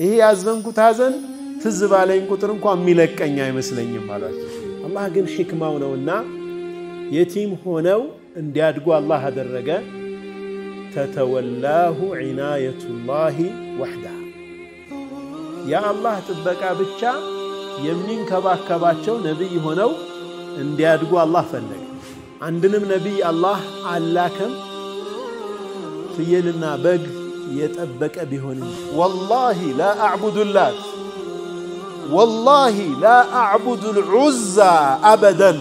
ይሄ ያዘንኩት ሐዘን ትዝ ባለኝ ቁጥር እንኳ የሚለቀኝ አይመስለኝም አሏቸው። አላህ ግን ሕክማው ነውና የቲም ሆነው እንዲያድጉ አላህ አደረገ። ተተወላሁ ዒናየቱላሂ ወሕዳ የአላህ ጥበቃ ብቻ የሚንከባከባቸው ነቢይ ሆነው እንዲያድጉ አላህ ፈለገ። አንድንም ነቢይ አላህ አላከም። ፍየልና በግ የጠበቀ ቢሆን ወላሂ ላ አዕቡዱ ላት ወላሂ ላ አዕቡዱ ልዑዛ አበደን።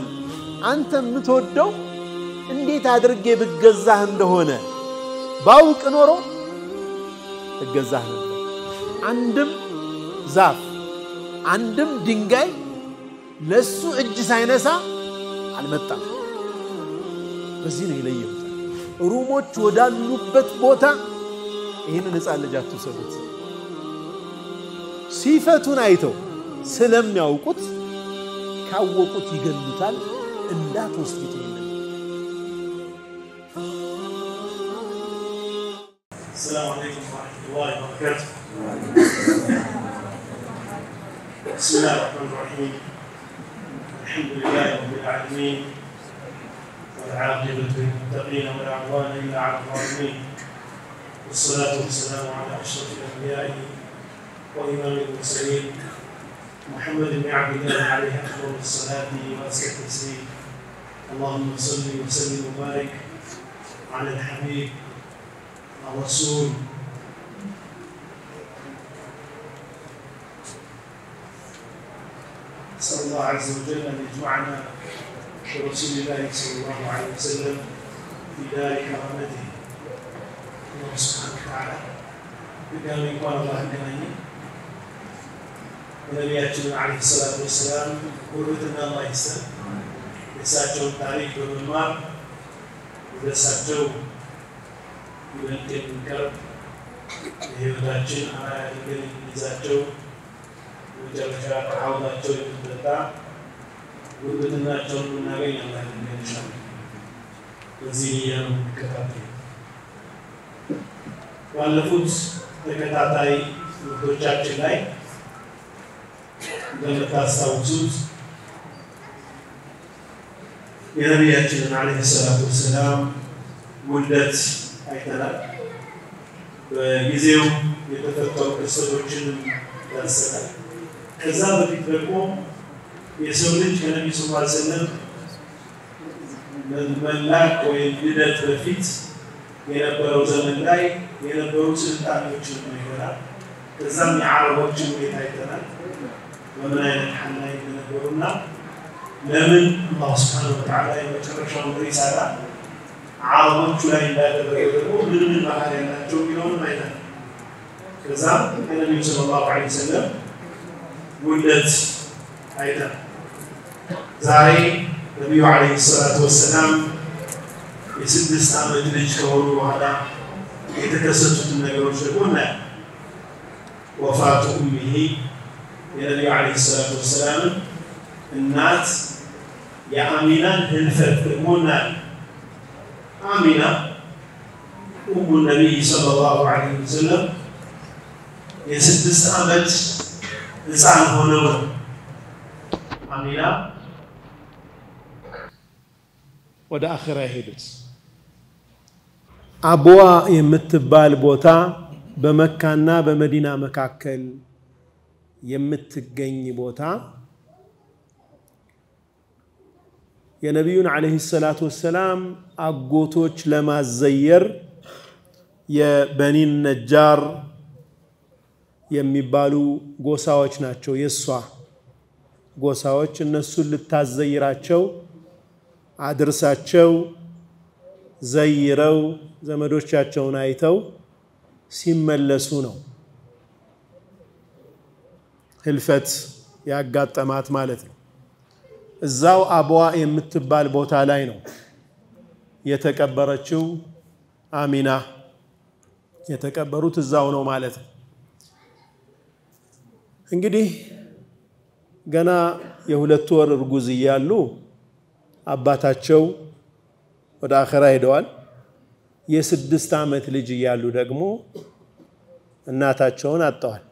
አንተ የምትወደው እንዴት አድርጌ ብገዛህ እንደሆነ ባውቅ ኖሮ እገዛህ ነበር። አንድም ዛፍ አንድም ድንጋይ ለሱ እጅ ሳይነሳ አልመጣም። በዚህ ነው የለየሁት ሩሞች ወዳሉበት ቦታ نسأل ይህንን ህፃን ልጅ አትውሰዱት። ሲፈቱን አይተው ስለሚያውቁት ካወቁት ይገሉታል። እንዳትወስዱት ይሄንን السلام عليكم ورحمة الله وبركاته. بسم الله الرحمن الرحيم. الحمد لله رب العالمين والعاقبة للمتقين والعدوان إلا على الظالمين. والصلاة والسلام على أشرف الأنبياء وإمام المرسلين محمد بن عبد الله عليه أفضل الصلاة وأزكى التسليم اللهم صل وسلم وبارك على الحبيب الرسول نسأل الله عز وجل أن يجمعنا برسول الله صلى الله عليه وسلم في دار كرامته አላህ ስብሐነ ወተዓላ ድጋሚ እንኳን አላህ በነቢያችን ዓለይሂ ሰላቱ ወሰላም ጉርብትና የእሳቸውን ታሪክ በመማር ወደ እሳቸው ይበልጥ የምንቀርብ የህይወታችን መጨረሻ የምንጠጣ ጉርብትናቸውን የምናገኝ በዚህ እያ ነው ባለፉት ተከታታይ ውዶቻችን ላይ በምታስታውሱት የነቢያችንን ዓለይሂ ሰላት ወሰላም ውልደት አይተናል። በጊዜው የተፈጠሩ ክስተቶችንም ዳሰናል። ከዛ በፊት ደግሞ የሰው ልጅ ከነቢ ስ ሰለም መላክ ወይም ልደት በፊት የነበረው ዘመን ላይ የነበሩ ስልጣኔዎችን ይሆናል። ከዛም የዓረቦችን ሁኔታ አይተናል፣ በምን አይነት ሐናይ እንደነበሩና ለምን አላህ ስብሓነሁ ወተዓላ የመጨረሻውን ሪሳላ ዓረቦቹ ላይ እንዳደረገ ደግሞ ምን ምን ባህሪ ያላቸው የሚለውንም አይተናል። ከዛም ከነቢዩ ሰለላሁ ዐለይሂ ወሰለም ውለት አይተናል። ዛሬ ነቢዩ ዐለይሂ ሰላቱ ወሰላም የስድስት ዓመት ልጅ ከሆኑ በኋላ የተከሰቱትን ነገሮች ደግሞ እናያለን። ወፋቱ ኡሚሂ የነቢዩ ዓለይሂ ሰላቱ ወሰላምን እናት የአሚናን ህልፈት ደግሞ እናያለን። አሚና ኡሙ ነቢይ ሰለላሁ ዓለይሂ ወሰለም የስድስት ዓመት ህፃን ሆነው ነው አሚና ወደ አኺራ የሄዱት። አቡዋ የምትባል ቦታ በመካና በመዲና መካከል የምትገኝ ቦታ የነቢዩን ዓለይሂ ሰላቱ ወሰላም አጎቶች ለማዘየር የበኒን ነጃር የሚባሉ ጎሳዎች ናቸው። የእሷ ጎሳዎች እነሱን ልታዘይራቸው አድርሳቸው ዘይረው ዘመዶቻቸውን አይተው ሲመለሱ ነው ህልፈት ያጋጠማት ማለት ነው። እዛው አብዋ የምትባል ቦታ ላይ ነው የተቀበረችው አሚና። የተቀበሩት እዛው ነው ማለት ነው። እንግዲህ ገና የሁለት ወር እርጉዝ እያሉ አባታቸው ወደ አኸራ ሄደዋል። የስድስት ዓመት ልጅ እያሉ ደግሞ እናታቸውን አጥተዋል።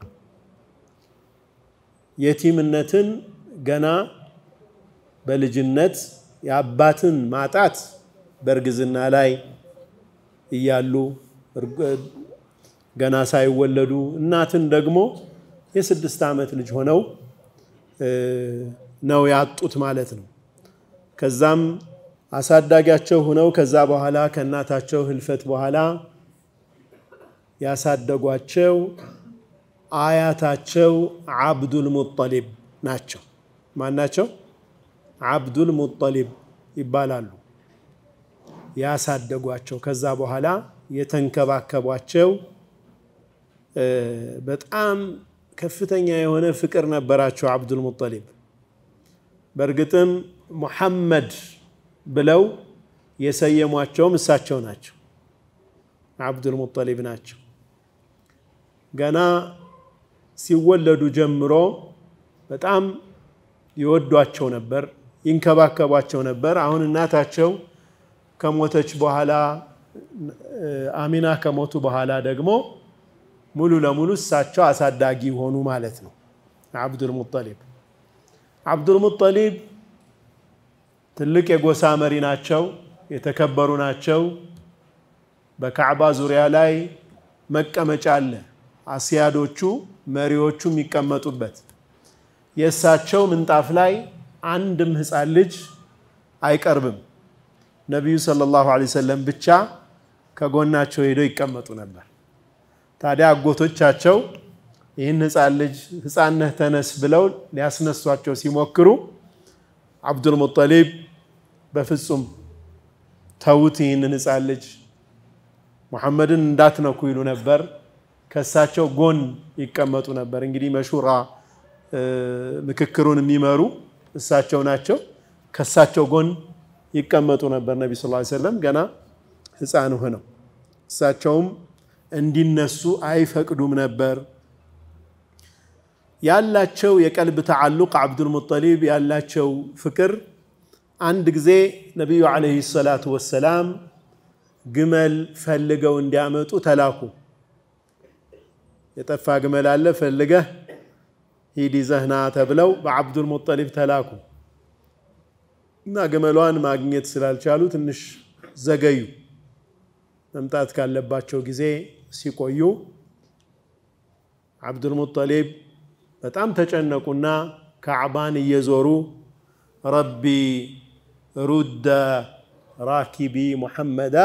የቲምነትን ገና በልጅነት የአባትን ማጣት በእርግዝና ላይ እያሉ ገና ሳይወለዱ እናትን ደግሞ የስድስት ዓመት ልጅ ሆነው ነው ያጡት ማለት ነው። ከዛም አሳዳጊያቸው ሆነው ከዛ በኋላ ከእናታቸው ህልፈት በኋላ ያሳደጓቸው አያታቸው አብዱል ሙጠሊብ ናቸው። ማን ናቸው? አብዱል ሙጠሊብ ይባላሉ። ያሳደጓቸው ከዛ በኋላ የተንከባከቧቸው በጣም ከፍተኛ የሆነ ፍቅር ነበራቸው አብዱል ሙጠሊብ በእርግጥም ሙሐመድ ብለው የሰየሟቸውም እሳቸው ናቸው። አብዱል ሙጠሊብ ናቸው። ገና ሲወለዱ ጀምሮ በጣም ይወዷቸው ነበር፣ ይንከባከቧቸው ነበር። አሁን እናታቸው ከሞተች በኋላ አሚና ከሞቱ በኋላ ደግሞ ሙሉ ለሙሉ እሳቸው አሳዳጊ ሆኑ ማለት ነው። አብዱል ሙጠሊብ አብዱል ሙጠሊብ ትልቅ የጎሳ መሪ ናቸው፣ የተከበሩ ናቸው። በካዕባ ዙሪያ ላይ መቀመጫ አለ። አስያዶቹ መሪዎቹ የሚቀመጡበት የእሳቸው ምንጣፍ ላይ አንድም ህፃን ልጅ አይቀርብም። ነቢዩ ሰለላሁ ዐለይሂ ወሰለም ብቻ ከጎናቸው ሄደው ይቀመጡ ነበር። ታዲያ አጎቶቻቸው ይህን ህፃን ልጅ ህፃን ነህ ተነስ ብለው ሊያስነሷቸው ሲሞክሩ አብዱል ሙጠሊብ በፍጹም ተዉት፣ ይህንን ህፃን ልጅ ሙሐመድን እንዳትነኩ ይሉ ነበር። ከእሳቸው ጎን ይቀመጡ ነበር። እንግዲህ መሹራ ምክክሩን የሚመሩ እሳቸው ናቸው። ከእሳቸው ጎን ይቀመጡ ነበር ነቢ ስላ ሰለም ገና ህፃን ሆነው። እሳቸውም እንዲነሱ አይፈቅዱም ነበር። ያላቸው የቀልብ ተዓሉቅ አብዱልሙጠሊብ ያላቸው ፍቅር አንድ ጊዜ ነቢዩ ዓለይሂ ሰላቱ ወሰላም ግመል ፈልገው እንዲያመጡ ተላኩ። የጠፋ ግመል አለ ፈልገህ ሂድ ይዘህና ተብለው በአብዱል ሙጠሊብ ተላኩ እና ግመሏን ማግኘት ስላልቻሉ ትንሽ ዘገዩ። መምጣት ካለባቸው ጊዜ ሲቆዩ አብዱል ሙጠሊብ በጣም ተጨነቁና ካዕባን እየዞሩ ረቢ ሩደ ራኪቢ ሙሐመዳ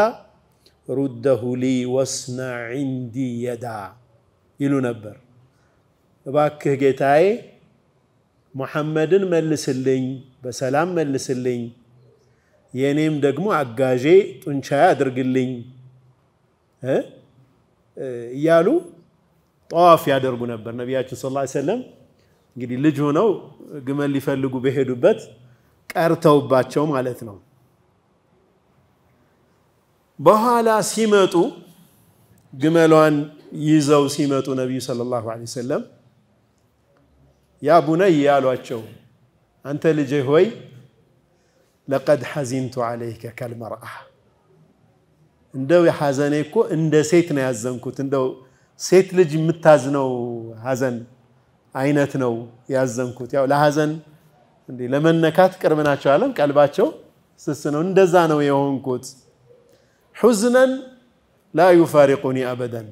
ሩደሁ ሊ ወስና ዒንዲ የዳ ይሉ ነበር። እባክህ ጌታዬ ሙሐመድን መልስልኝ፣ በሰላም መልስልኝ፣ የእኔም ደግሞ አጋዤ ጡንቻዬ አድርግልኝ እያሉ ጠዋፍ ያደርጉ ነበር። ነቢያችን ሰለላሁ ዐለይሂ ወሰለም እንግዲህ ልጅ ሆነው ግመል ሊፈልጉ በሄዱበት ቀርተውባቸው ማለት ነው። በኋላ ሲመጡ ግመሏን ይዘው ሲመጡ ነቢዩ ሰለላሁ ዐለይሂ ወሰለም ያ ቡነይ ያሏቸው፣ አንተ ልጄ ሆይ ለቀድ ሐዚንቱ ዐለይከ ከልመርአ እንደው የሐዘኔ እኮ እንደ ሴት ነው ያዘንኩት። እንደው ሴት ልጅ የምታዝነው ሐዘን አይነት ነው ያዘንኩት። ያው ለሐዘን እንዴ ለመነካት ቅርብ ናቸው አለም ቀልባቸው ስስ ነው። እንደዛ ነው የሆንኩት። ሑዝነን ላ ዩፋሪቁኒ አበደን።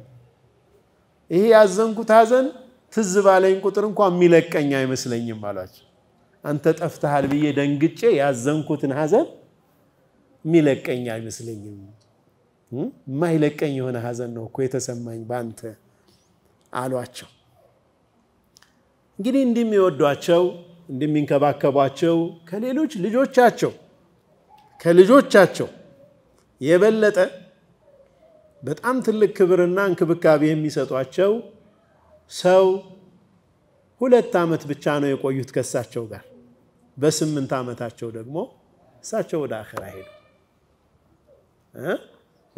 ይሄ ያዘንኩት ሀዘን ትዝ ባለኝ ቁጥር እንኳ የሚለቀኝ አይመስለኝም አሏቸው። አንተ ጠፍተሃል ብዬ ደንግጬ ያዘንኩትን ሀዘን የሚለቀኝ አይመስለኝም። የማይለቀኝ የሆነ ሀዘን ነው እኮ የተሰማኝ በአንተ አሏቸው። እንግዲህ እንዲህ የሚወዷቸው እንደሚንከባከቧቸው ከሌሎች ልጆቻቸው ከልጆቻቸው የበለጠ በጣም ትልቅ ክብርና እንክብካቤ የሚሰጧቸው ሰው ሁለት ዓመት ብቻ ነው የቆዩት ከእሳቸው ጋር። በስምንት ዓመታቸው ደግሞ እሳቸው ወደ አኸራ ሄዱ።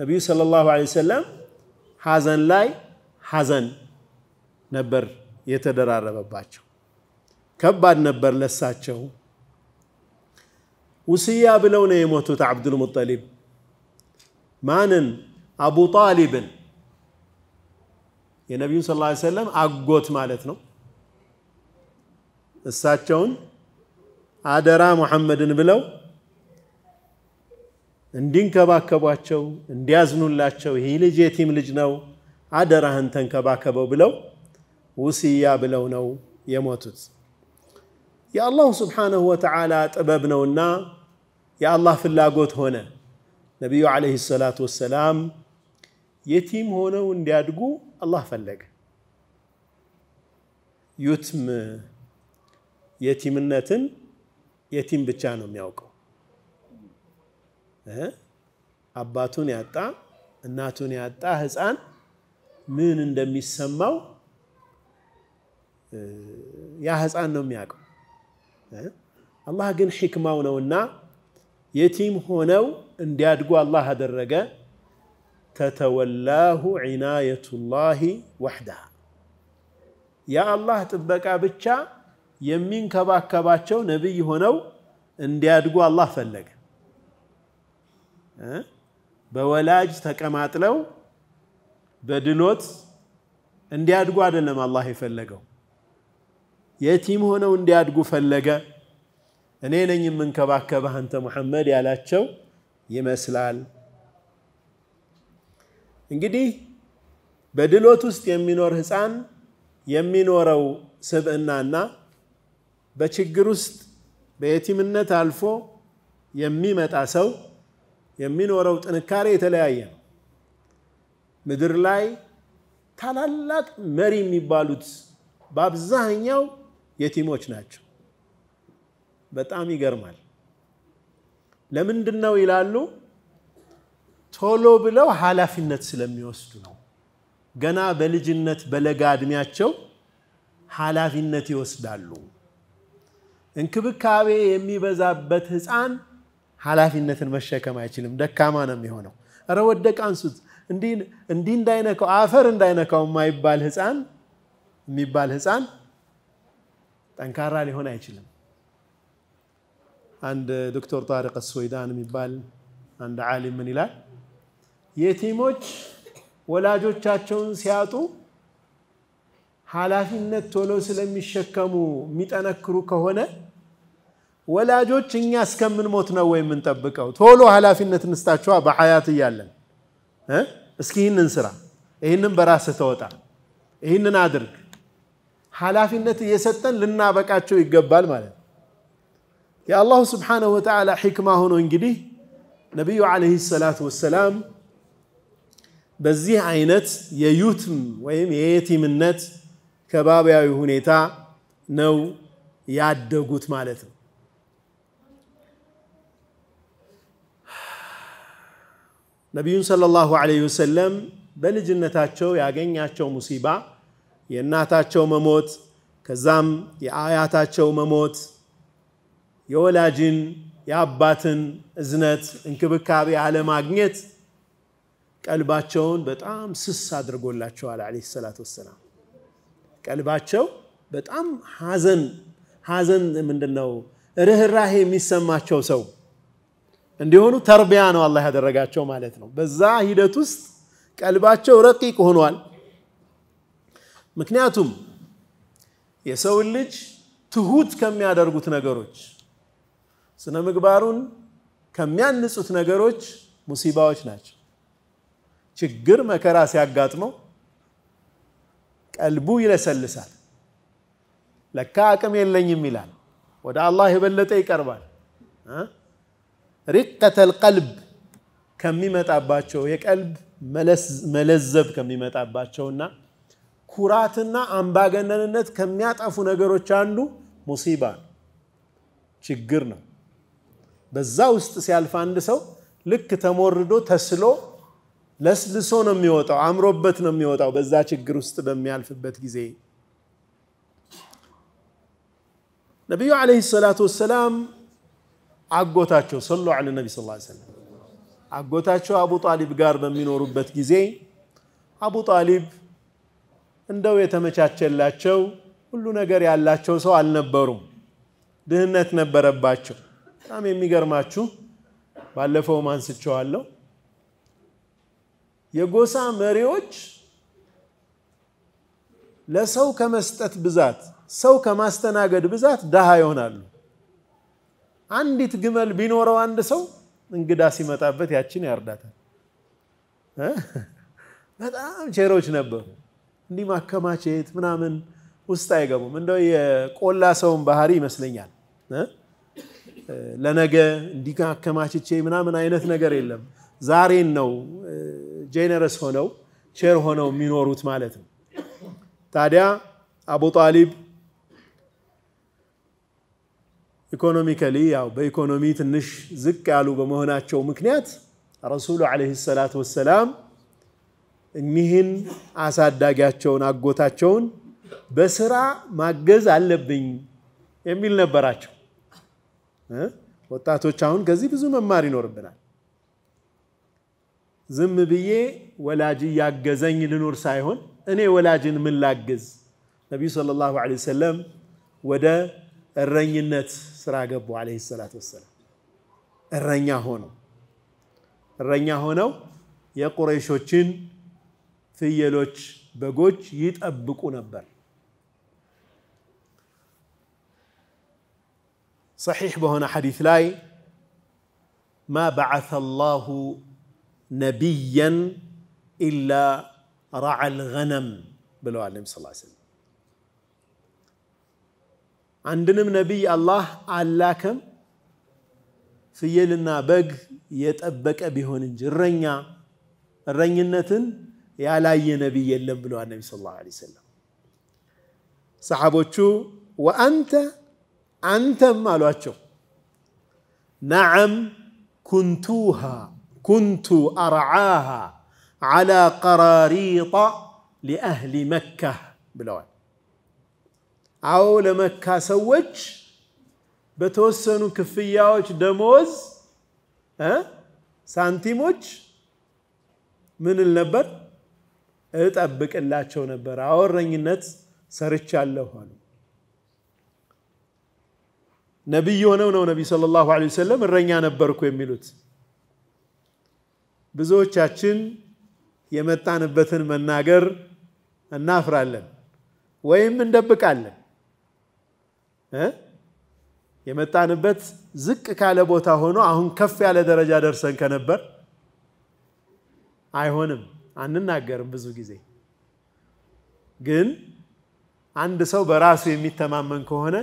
ነቢዩ ሰለላሁ ዐለይሂ ወሰለም ሐዘን ላይ ሐዘን ነበር የተደራረበባቸው። ከባድ ነበር ለሳቸው። ውስያ ብለው ነው የሞቱት አብዱል ሙጠሊብ። ማንን? አቡ ጣሊብን የነቢዩ ስ ላ ሰለም አጎት ማለት ነው። እሳቸውን አደራ ሙሐመድን ብለው እንዲንከባከቧቸው እንዲያዝኑላቸው፣ ይህ ልጅ የቲም ልጅ ነው፣ አደራህን ተንከባከበው ብለው ውስያ ብለው ነው የሞቱት። የአላሁ ስብሓነሁ ወተዓላ ጥበብ ነውና የአላህ ፍላጎት ሆነ። ነቢዩ ዓለይሂ ሰላቱ ወሰላም የቲም ሆነው እንዲያድጉ አላህ ፈለገ። ዩትም የቲምነትን የቲም ብቻ ነው የሚያውቀው። አባቱን ያጣ እናቱን ያጣ ህፃን ምን እንደሚሰማው ያ ህፃን ነው የሚያውቀው። አላህ ግን ሒክማው ነውና የቲም ሆነው እንዲያድጉ አላህ አደረገ። ተተወላሁ ዒናየቱላሂ ወሕዳ የአላህ ጥበቃ ብቻ የሚንከባከባቸው ነቢይ ሆነው እንዲያድጉ አላህ ፈለገ። በወላጅ ተቀማጥለው በድሎት እንዲያድጉ አይደለም አላህ የፈለገው። የቲም ሆነው እንዲያድጉ ፈለገ። እኔ ነኝ የምንከባከበህ አንተ ሙሐመድ ያላቸው ይመስላል። እንግዲህ በድሎት ውስጥ የሚኖር ህፃን የሚኖረው ስብዕናና በችግር ውስጥ በየቲምነት አልፎ የሚመጣ ሰው የሚኖረው ጥንካሬ የተለያየ ነው። ምድር ላይ ታላላቅ መሪ የሚባሉት በአብዛኛው የቲሞች ናቸው። በጣም ይገርማል። ለምንድን ነው ይላሉ? ቶሎ ብለው ኃላፊነት ስለሚወስዱ ነው። ገና በልጅነት በለጋ እድሜያቸው ኃላፊነት ይወስዳሉ። እንክብካቤ የሚበዛበት ህፃን ኃላፊነትን መሸከም አይችልም። ደካማ ነው የሚሆነው። እረ ወደቀ አንሱት፣ እንዲህ እንዳይነካው አፈር እንዳይነካው የማይባል ህፃን የሚባል ህፃን ጠንካራ ሊሆን አይችልም። አንድ ዶክተር ጣሪቅ ሶይዳን የሚባል አንድ ዓሊም ምን ይላል? የቲሞች ወላጆቻቸውን ሲያጡ ኃላፊነት ቶሎ ስለሚሸከሙ የሚጠነክሩ ከሆነ ወላጆች እኛ እስከምንሞት ነው ወይ የምንጠብቀው? ቶሎ ኃላፊነት እንስጣቸዋ። በሐያት እያለን እስኪ ይህንን ስራ፣ ይህንን በራስህ ተወጣ፣ ይህንን አድርግ ኃላፊነት እየሰጠን ልናበቃቸው ይገባል ማለት ነው። የአላሁ ስብሓነሁ ወተዓላ ሕክማ ሆኖ እንግዲህ ነቢዩ ዓለይሂ ሰላቱ ወሰላም በዚህ አይነት የዩትም ወይም የየቲምነት ከባቢያዊ ሁኔታ ነው ያደጉት ማለት ነው። ነቢዩን ሰለላሁ ዓለይሂ ወሰለም በልጅነታቸው ያገኛቸው ሙሲባ የእናታቸው መሞት ከዛም የአያታቸው መሞት የወላጅን የአባትን እዝነት እንክብካቤ አለማግኘት ቀልባቸውን በጣም ስስ አድርጎላቸዋል። ዓለይሂ ሰላት ወሰላም ቀልባቸው በጣም ሐዘን ሐዘን ምንድን ነው ርኅራሄ የሚሰማቸው ሰው እንዲሆኑ ተርቢያ ነው አላህ ያደረጋቸው ማለት ነው። በዛ ሂደት ውስጥ ቀልባቸው ረቂቅ ሆኗል። ምክንያቱም የሰውን ልጅ ትሁት ከሚያደርጉት ነገሮች ስነ ምግባሩን ከሚያንጹት ነገሮች ሙሲባዎች ናቸው። ችግር መከራ ሲያጋጥመው ቀልቡ ይለሰልሳል። ለካ አቅም የለኝም ይላል። ወደ አላህ የበለጠ ይቀርባል። ሪቀተል ቀልብ ከሚመጣባቸው የቀልብ መለዘብ ከሚመጣባቸውና ኩራትና አምባገነንነት ከሚያጠፉ ነገሮች አንዱ ሙሲባ ችግር ነው። በዛ ውስጥ ሲያልፍ አንድ ሰው ልክ ተሞርዶ ተስሎ ለስልሶ ነው የሚወጣው፣ አምሮበት ነው የሚወጣው። በዛ ችግር ውስጥ በሚያልፍበት ጊዜ ነቢዩ ዓለይሂ ሰላቱ ወሰላም አጎታቸው ሰሎ ዐለ ነቢ ስ ሰለም አጎታቸው አቡ ጣሊብ ጋር በሚኖሩበት ጊዜ አቡ ጣሊብ እንደው የተመቻቸላቸው ሁሉ ነገር ያላቸው ሰው አልነበሩም። ድህነት ነበረባቸው። በጣም የሚገርማችሁ ባለፈው አንስቼዋለሁ። የጎሳ መሪዎች ለሰው ከመስጠት ብዛት፣ ሰው ከማስተናገድ ብዛት ድሃ ይሆናሉ። አንዲት ግመል ቢኖረው አንድ ሰው እንግዳ ሲመጣበት ያችን ያርዳታል። በጣም ቸሮች ነበሩ። እንዲህ ማከማቸት ምናምን ውስጥ አይገቡም። እንደው የቆላ ሰውን ባህሪ ይመስለኛል። ለነገ እንዲህ አከማችቼ ምናምን አይነት ነገር የለም። ዛሬን ነው ጄነረስ ሆነው ቸር ሆነው የሚኖሩት ማለት ነው። ታዲያ አቡ ጣሊብ ኢኮኖሚካሊ ያው በኢኮኖሚ ትንሽ ዝቅ ያሉ በመሆናቸው ምክንያት ረሱሉ ዓለይሂ ሰላቱ ወሰላም እኒህን አሳዳጊያቸውን አጎታቸውን በስራ ማገዝ አለብኝ የሚል ነበራቸው። ወጣቶች አሁን ከዚህ ብዙ መማር ይኖርብናል። ዝም ብዬ ወላጅ እያገዘኝ ልኖር ሳይሆን እኔ ወላጅን ምን ላግዝ? ነቢዩ ሰለላሁ ዐለይሂ ወሰለም ወደ እረኝነት ስራ ገቡ ዐለይሂ ሰላቱ ወሰላም። እረኛ ሆነው እረኛ ሆነው የቁረይሾችን ثيالوش بغوش يتأبكو نبر صحيح بهنا حديث لاي ما بعث الله نبيا إلا رعى الغنم بلو عليهم صلى الله عليه وسلم عندنا نبي الله علاكم فيلنا بق يتأبك أبيهون الرنيا الرنينة ያላየ ነቢይ የለም ብለዋል ነቢ ስለ ላሁ ዐለይሂ ወሰለም። ሰሓቦቹ ወአንተ አንተም አሏቸው። ነዓም ኩንቱሃ ኩንቱ አርዓሃ ዓላ ቀራሪጣ ሊአህሊ መካ ብለዋል። አዎ ለመካ ሰዎች በተወሰኑ ክፍያዎች ደሞዝ ሳንቲሞች ምን ነበር እጠብቅላቸው ነበር፣ አወረኝነት ሰርቻለሁ አሉ። ነቢይ የሆነው ነው ነቢይ ሰለላሁ ዐለይሂ ወሰለም እረኛ ነበርኩ የሚሉት ብዙዎቻችን የመጣንበትን መናገር እናፍራለን ወይም እንደብቃለን። የመጣንበት ዝቅ ካለ ቦታ ሆኖ አሁን ከፍ ያለ ደረጃ ደርሰን ከነበር አይሆንም። አንናገርም ብዙ ጊዜ ግን አንድ ሰው በራሱ የሚተማመን ከሆነ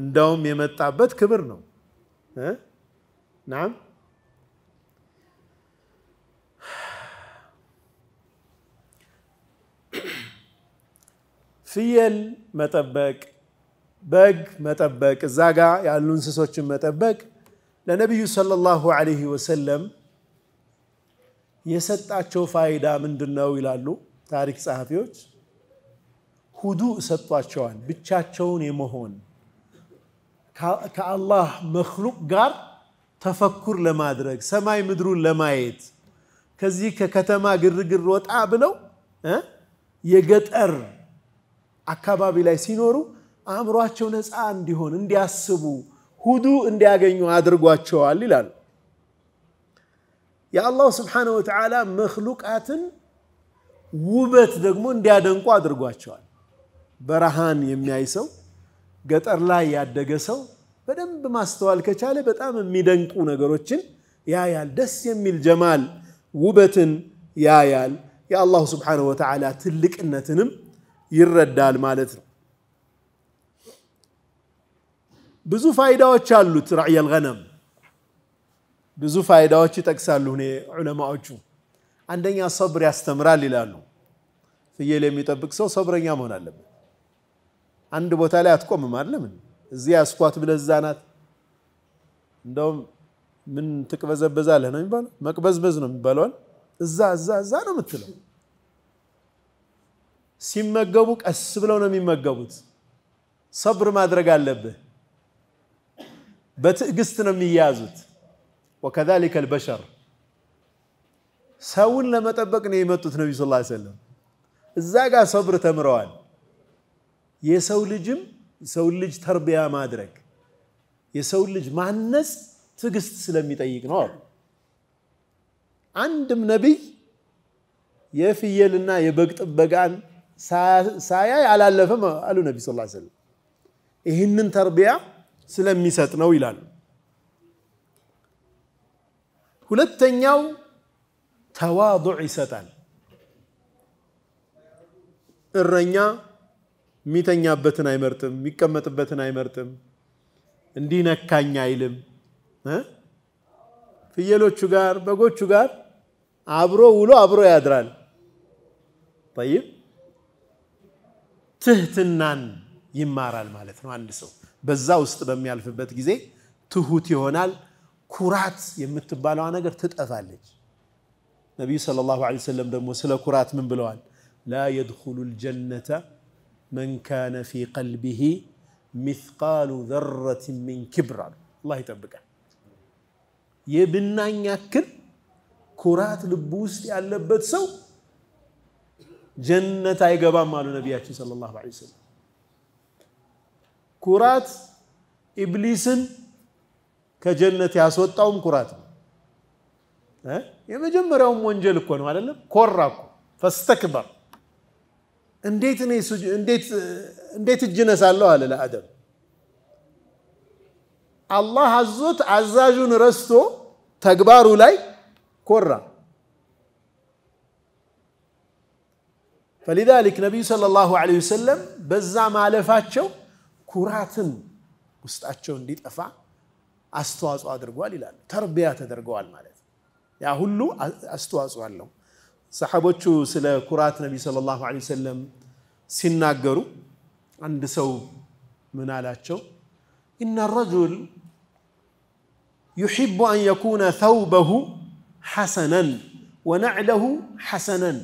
እንዳውም የመጣበት ክብር ነው ናም ፍየል መጠበቅ በግ መጠበቅ እዛ ጋ ያሉ እንስሶችን መጠበቅ ለነቢዩ ሰለላሁ ዐለይሂ ወሰለም የሰጣቸው ፋይዳ ምንድን ነው ይላሉ ታሪክ ጸሐፊዎች። ሁዱ ሰጥቷቸዋል። ብቻቸውን የመሆን ከአላህ መክሉቅ ጋር ተፈኩር ለማድረግ ሰማይ ምድሩን ለማየት ከዚህ ከከተማ ግርግር ወጣ ብለው የገጠር አካባቢ ላይ ሲኖሩ አእምሯቸው ነፃ እንዲሆን እንዲያስቡ ሁዱ እንዲያገኙ አድርጓቸዋል ይላሉ። የአላሁ ስብሓነ ወተዓላ መክሉቃትን ውበት ደግሞ እንዲያደንቁ አድርጓቸዋል። በረሃን የሚያይ ሰው፣ ገጠር ላይ ያደገ ሰው በደንብ ማስተዋል ከቻለ በጣም የሚደንቁ ነገሮችን ያያል። ደስ የሚል ጀማል ውበትን ያያል። የአላሁ ስብሓነሁ ወተዓላ ትልቅነትንም ይረዳል ማለት ነው። ብዙ ፋይዳዎች አሉት ራዕየል ገነም ብዙ ፋይዳዎች ይጠቅሳሉ እኔ ዑለማዎቹ። አንደኛ ሰብር ያስተምራል ይላሉ። ፍየል የሚጠብቅ ሰው ሰብረኛ መሆን አለበት። አንድ ቦታ ላይ አትቆምም አለምን እዚህ ያስኳት ብለህ ናት። እንደውም ምን ትቅበዘበዛለህ ነው የሚባለው? መቅበዝበዝ ነው የሚባለዋል። እዛ እዛ እዛ ነው የምትለው። ሲመገቡ ቀስ ብለው ነው የሚመገቡት። ሰብር ማድረግ አለብህ። በትዕግስት ነው የሚያያዙት። ወከዛሊከ አልበሸር ሰውን ለመጠበቅ ነው የመጡት ነቢዩ ስ ሰለም እዛ ጋር ሰብር ተምረዋል። የሰው ልጅም የሰውን ልጅ ተርቢያ ማድረግ የሰውን ልጅ ማነጽ ትዕግስት ስለሚጠይቅ ነው አሉ። አንድም ነቢይ የፍየልና የበግ ጥበቃን ሳያይ አላለፈም አሉ ነቢ ስ ሰለም። ይህንን ተርቢያ ስለሚሰጥ ነው ይላሉ። ሁለተኛው ተዋضዕ ይሰጣል። እረኛ የሚተኛበትን አይመርጥም፣ የሚቀመጥበትን አይመርጥም፣ እንዲህ አይልም። ፍየሎቹ ጋር በጎቹ ጋር አብሮ ውሎ አብሮ ያድራል። ጠይብ ትህትናን ይማራል ማለት ነው። አንድ ሰው በዛ ውስጥ በሚያልፍበት ጊዜ ትሁት ይሆናል። كرات يمتبالو أنا غير تتأذلج النبي صلى الله عليه وسلم دمو سلا كرات من بلوان لا يدخل الجنة من كان في قلبه مثقال ذرة من كبر الله يتبقى يبنى يأكل كرات لبوس على سو جنة أي قبام مالو نبيه صلى الله عليه وسلم كرات إبليسن كجنة ياسوت تاوم كرات ها يا مجمع راهم وانجل كون ولا كوراكو فاستكبر انديت ني سج... انديت انديت الجنس على الله على ادم الله عزوت عزاجون رستو تكبروا لي كرة فلذلك نبي صلى الله عليه وسلم بزع ما لفاتشو كراتن وستاتشو انديت افعل አስተዋጽኦ አድርጓል ይላሉ። ተርቢያ ተደርገዋል ማለት ያ ሁሉ አስተዋጽኦ አለው። ሰሓቦቹ ስለ ኩራት ነቢ ሰለላሁ ዐለይሂ ወሰለም ሲናገሩ አንድ ሰው ምን አላቸው? ኢነ ረጁል ዩሒቡ አን የኩነ ተውበሁ ሐሰነን ወነዕለሁ ሐሰነን።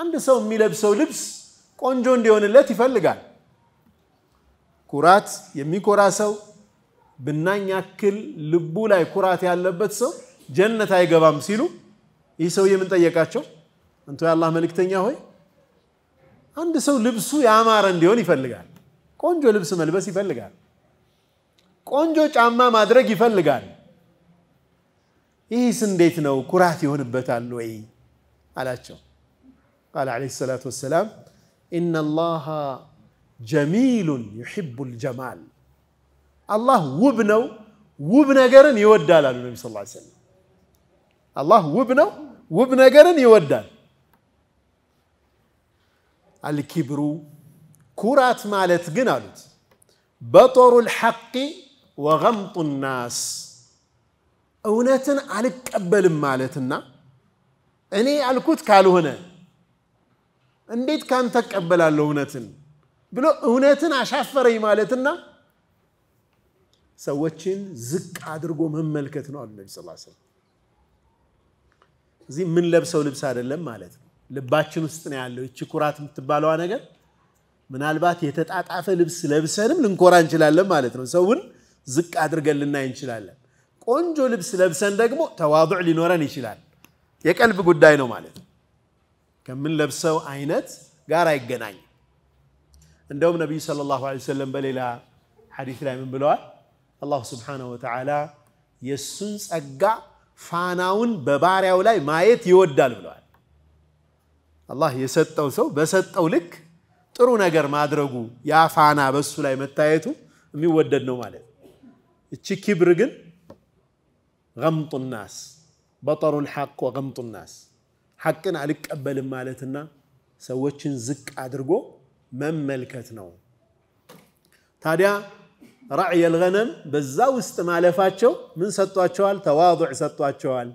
አንድ ሰው የሚለብሰው ልብስ ቆንጆ እንዲሆንለት ይፈልጋል። ኩራት የሚኮራ ሰው ብናኝ ያክል ልቡ ላይ ኩራት ያለበት ሰው ጀነት አይገባም ሲሉ ይህ ሰውዬ ምን ጠየቃቸው? አንተ የአላህ መልእክተኛ ሆይ አንድ ሰው ልብሱ ያማረ እንዲሆን ይፈልጋል። ቆንጆ ልብስ መልበስ ይፈልጋል። ቆንጆ ጫማ ማድረግ ይፈልጋል። ይህስ እንዴት ነው? ኩራት ይሆንበታል ወይ አላቸው። ቃለ ዓለይሂ ሰላቱ ወሰላም ኢነላሃ ጀሚሉን ዩሒቡል ጀማል አላህ ውብ ነው፣ ውብ ነገርን ይወዳል አሉ ነቢ ስላ ሰለም። አላህ ውብ ነው፣ ውብ ነገርን ይወዳል። አልኪብሩ ኩራት ማለት ግን አሉት በጦሩል ልሐቂ ወገምጡ ናስ እውነትን አልቀበልም ማለትና እኔ አልኩት ካልሆነ እንዴት ካንተ እቀበላለሁ እውነትን ብሎ እውነትን አሻፈረኝ ማለትና ሰዎችን ዝቅ አድርጎ መመልከት ነው አሉ ነቢ ስ ስለም። እዚህ የምንለብሰው ልብስ አይደለም ማለት ነው። ልባችን ውስጥ ነው ያለው ይቺ ኩራት የምትባለዋ ነገር። ምናልባት የተጣጣፈ ልብስ ለብሰንም ልንኮራ እንችላለን ማለት ነው። ሰውን ዝቅ አድርገን ልናይ እንችላለን። ቆንጆ ልብስ ለብሰን ደግሞ ተዋضዕ ሊኖረን ይችላል። የቀልብ ጉዳይ ነው ማለት ነው። ከምንለብሰው አይነት ጋር አይገናኝም። እንደውም ነቢዩ ሰለላሁ ዐለይሂ ወሰለም በሌላ ሐዲስ ላይ ምን ብለዋል? አላሁ ስብሓነሁ ወተዓላ የእሱን ጸጋ ፋናውን በባሪያው ላይ ማየት ይወዳል ብለዋል። አላህ የሰጠው ሰው በሰጠው ልክ ጥሩ ነገር ማድረጉ ያ ፋና በሱ ላይ መታየቱ የሚወደድ ነው ማለት ነው። እቺ ኪብር ግን ገምጡ ናስ በጠሩ ልሐቅ ወገምጡ ናስ ሐቅን አልቀበልም ማለትና ሰዎችን ዝቅ አድርጎ መመልከት ነው ታዲያ ራዕየል ገነም በዛ ውስጥ ማለፋቸው ምን ሰጧቸዋል ተዋዱዕ ሰጥቷቸዋል።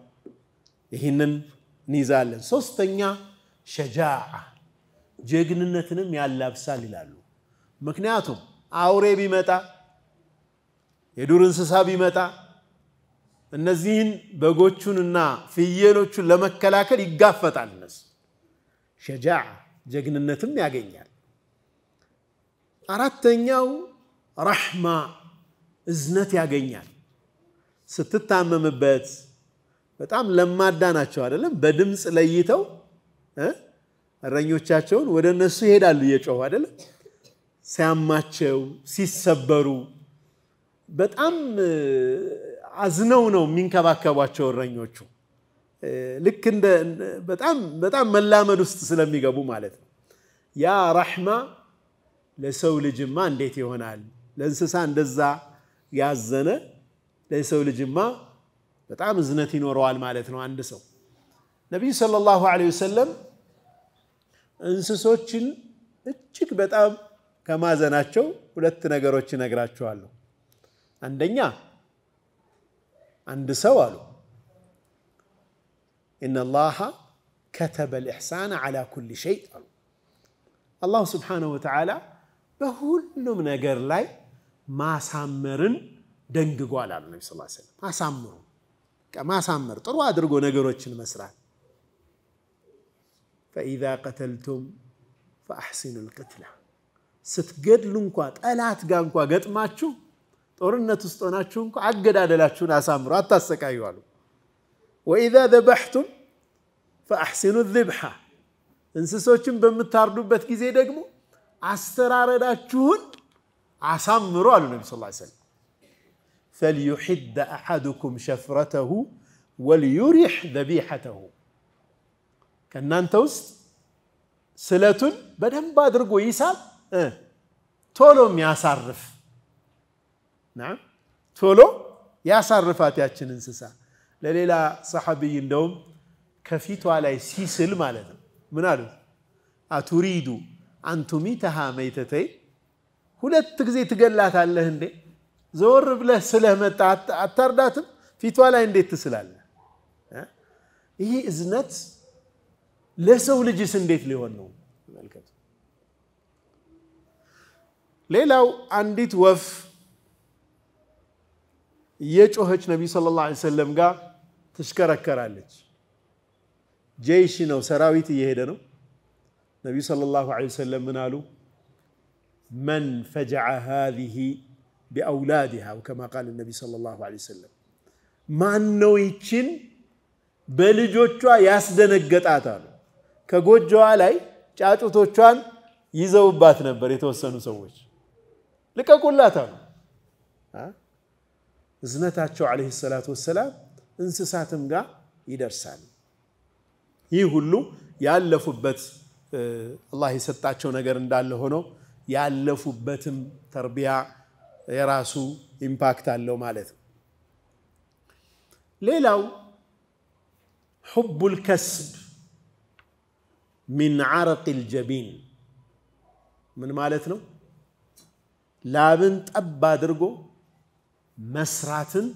ይህንን እንይዛለን። ሶስተኛ ሸጃዓ ጀግንነትንም ያላብሳል ይላሉ። ምክንያቱም አውሬ ቢመጣ የዱር እንስሳ ቢመጣ እነዚህን በጎቹንና ፍየሎቹን ለመከላከል ይጋፈጣል። እነሱ ሸጃዓ ጀግንነትም ያገኛል። አራተኛው ረሕማ እዝነት ያገኛል። ስትታመምበት በጣም ለማዳ ናቸው አይደለም? በድምፅ ለይተው እረኞቻቸውን ወደ እነሱ ይሄዳሉ እየጮሁ አይደለም? ሲያማቸው፣ ሲሰበሩ በጣም አዝነው ነው የሚንከባከቧቸው እረኞቹ። ልክ እንደ በጣም በጣም መላመድ ውስጥ ስለሚገቡ ማለት ነው። ያ ረሕማ ለሰው ልጅማ እንዴት ይሆናል? ለእንስሳ እንደዛ ያዘነ ለሰው ልጅማ በጣም እዝነት ይኖረዋል ማለት ነው። አንድ ሰው ነቢዩ ሰለላሁ ዐለይሂ ወሰለም እንስሶችን እጅግ በጣም ከማዘናቸው ሁለት ነገሮች ይነግራቸዋሉ። አንደኛ አንድ ሰው አሉ ኢነላሃ ከተበል ልእሕሳን ዐላ ኩሊ ሸይ አሉ። አላሁ ስብሓነሁ ወተዓላ በሁሉም ነገር ላይ ማሳመርን ደንግጓል አሉ ነቢ ስላ ሰለም። አሳምሩ ማሳመር፣ ጥሩ አድርጎ ነገሮችን መስራት። ፈኢዛ ቀተልቱም ፈአሕሲኑ ልቅትላ ስትገድሉ እንኳ ጠላት ጋር እንኳ ገጥማችሁ ጦርነት ውስጥ ሆናችሁ እንኳ አገዳደላችሁን አሳምሩ፣ አታሰቃዩ አሉ። ወኢዛ ዘበሕቱም ፈአሕሲኑ ዝብሓ እንስሶችን በምታርዱበት ጊዜ ደግሞ አስተራረዳችሁን አሳምሮ አሉ ነቢ ስ ሰለም ፈልዩሕደ አሐድኩም ሸፍረተሁ ወልዩሪሕ ዘቢሐተሁ ከእናንተ ውስጥ ስለቱን በደንብ አድርጎ ይሳብ ቶሎ ያሳርፍ ቶሎ ያሳርፋት ያችን እንስሳ ለሌላ ሰሐቢይ እንደውም ከፊቷ ላይ ሲስል ማለት ነው ምን አሉት አቱሪዱ አንቱሚተሃ መይተተይ ሁለት ጊዜ ትገላታለህ እንዴ? ዘወር ብለህ ስለመጣ አታርዳትም? ፊቷ ላይ እንዴት ትስላለህ? ይህ እዝነት ለሰው ልጅስ እንዴት ሊሆን ነው? መልከቱ። ሌላው አንዲት ወፍ እየጮኸች ነቢዩ ሰለላሁ ዐለይሂ ወሰለም ጋር ትሽከረከራለች። ጄይሽ ነው፣ ሰራዊት እየሄደ ነው። ነቢዩ ሰለላሁ ዐለይሂ ወሰለም ምን አሉ? من فجع هذه بأولادها وكما قال النبي صلى الله عليه وسلم ማን ነው ይችን በልጆቿ ያስደነገጣት አሉ። ከጎጆዋ ላይ ጫጩቶቿን ይዘውባት ነበር የተወሰኑ ሰዎች። ልቀቁላት አሉ። እዝነታቸው ዓለይሂ ሰላቱ ወሰላም እንስሳትም ጋር ይደርሳል። ይህ ሁሉ ያለፉበት አላህ የሰጣቸው ነገር እንዳለ ሆነው ያለፉበትም ተርቢያ የራሱ ኢምፓክት አለው ማለት ነው። ሌላው ሑቡል ከስብ ሚን ዓረቅ ጀቢን ምን ማለት ነው? ላብን ጠብ አድርጎ መስራትን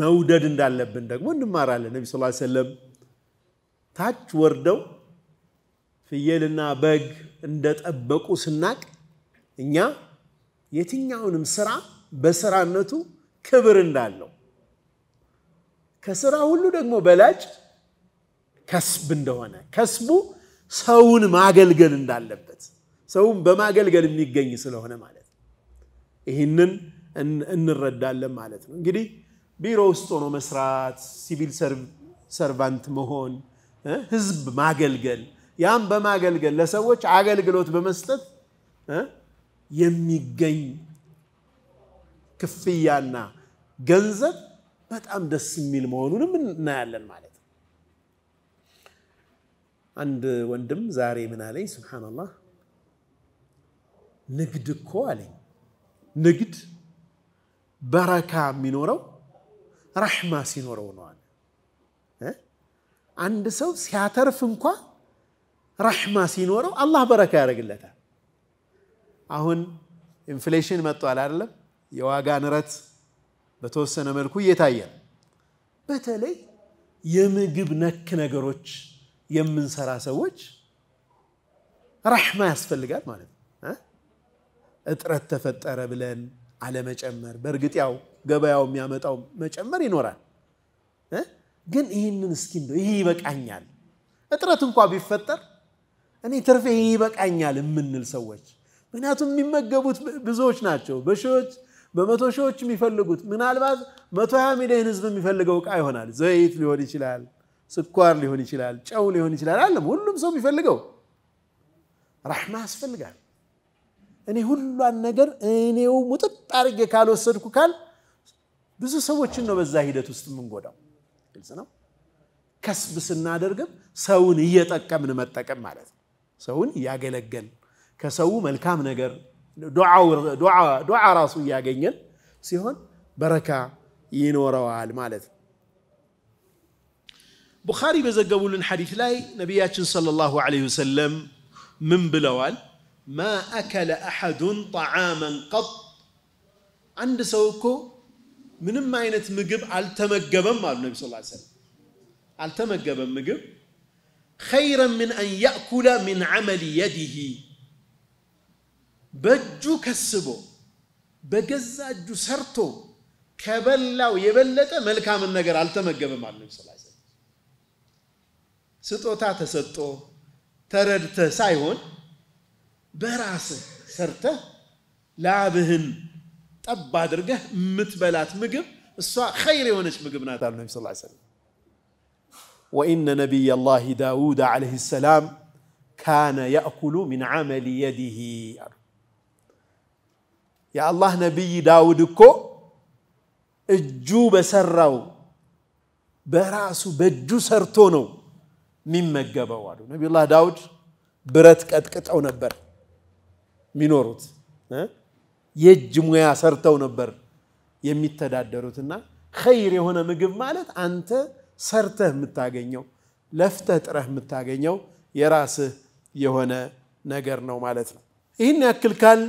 መውደድ እንዳለብን ደግሞ እንማራለን። ነቢ ስ ሰለም ታች ወርደው ፍየልና በግ እንደጠበቁ ስናቅ እኛ የትኛውንም ስራ በስራነቱ ክብር እንዳለው ከስራ ሁሉ ደግሞ በላጭ ከስብ እንደሆነ ከስቡ ሰውን ማገልገል እንዳለበት ሰውን በማገልገል የሚገኝ ስለሆነ ማለት ነው። ይህንን እንረዳለን ማለት ነው። እንግዲህ ቢሮ ውስጥ ሆኖ መስራት፣ ሲቪል ሰርቫንት መሆን፣ ህዝብ ማገልገል ያም በማገልገል ለሰዎች አገልግሎት በመስጠት የሚገኝ ክፍያና ገንዘብ በጣም ደስ የሚል መሆኑንም እናያለን ማለት ነው። አንድ ወንድም ዛሬ ምን አለኝ? ሱብሃነላህ ንግድ እኮ አለኝ። ንግድ በረካ የሚኖረው ረሕማ ሲኖረው ነው አለ። አንድ ሰው ሲያተርፍ እንኳን ረሕማ ሲኖረው አላህ በረካ ያደርግለታል። አሁን ኢንፍሌሽን መጥቷል አይደለም? የዋጋ ንረት በተወሰነ መልኩ እየታየ በተለይ የምግብ ነክ ነገሮች የምንሰራ ሰዎች ረሕማ ያስፈልጋል ማለት ነው። እጥረት ተፈጠረ ብለን አለመጨመር፣ በእርግጥ ያው ገበያው የሚያመጣው መጨመር ይኖራል። ግን ይህንን እስኪ እንደው ይህ ይበቃኛል እጥረት እንኳ ቢፈጠር እኔ ትርፌ ይበቃኛል የምንል ሰዎች፣ ምክንያቱም የሚመገቡት ብዙዎች ናቸው። በሺዎች በመቶ ሺዎች የሚፈልጉት ምናልባት መቶ ሀያ ሚሊዮን ህዝብ የሚፈልገው እቃ ይሆናል። ዘይት ሊሆን ይችላል፣ ስኳር ሊሆን ይችላል፣ ጨው ሊሆን ይችላል። አለም ሁሉም ሰው የሚፈልገው ራሕማ ያስፈልጋል። እኔ ሁሏን ነገር እኔው ሙጥጥ አድርጌ ካልወሰድኩ ካል ብዙ ሰዎችን ነው በዛ ሂደት ውስጥ የምንጎዳው። ግልጽ ነው። ከስብ ስናደርግም ሰውን እየጠቀምን መጠቀም ማለት ነው። ሰውን እያገለገል ከሰው መልካም ነገር ዱዓ ራሱ እያገኘን ሲሆን በረካ ይኖረዋል ማለት ነው። ቡኻሪ በዘገቡልን ሐዲት ላይ ነቢያችን ሰለላሁ ዐለይሂ ወሰለም ምን ብለዋል? ማ አከለ አሐዱን ጠዓመን ቀጥ አንድ ሰው እኮ ምንም አይነት ምግብ አልተመገበም አሉ ነቢ ስ አልተመገበም ምግብ ኸይረን ምን አን ያእኩለ ምን ዐመል የዲህ በእጁ ከስቦ በገዛ እጁ ሰርቶ ከበላው የበለጠ መልካምን ነገር አልተመገበም አለ ስ ስጦታ ተሰጥቶ ተረድተህ ሳይሆን በራስህ ሰርተህ ላብህን ጠብ አድርገህ የምትበላት ምግብ እሷ ኸይር የሆነች ምግብ ናት አሉ ነቢ ስ ወኢነ نبي الله داود عليه السلام كان يأكل من عمل يده የአላህ ነቢይ ዳውድ እኮ እጁ በሰራው በራሱ በእጁ ሰርቶ ነው የሚመገበው አሉ። ነቢዩላህ ዳውድ ብረት ቀጥቅጠው ነበር የሚኖሩት። የእጅ ሙያ ሰርተው ነበር የሚተዳደሩትና ኸይር የሆነ ምግብ ማለት አንተ ሰርተህ የምታገኘው ለፍተህ ጥረህ የምታገኘው የራስህ የሆነ ነገር ነው ማለት ነው። ይህን ያክል ካል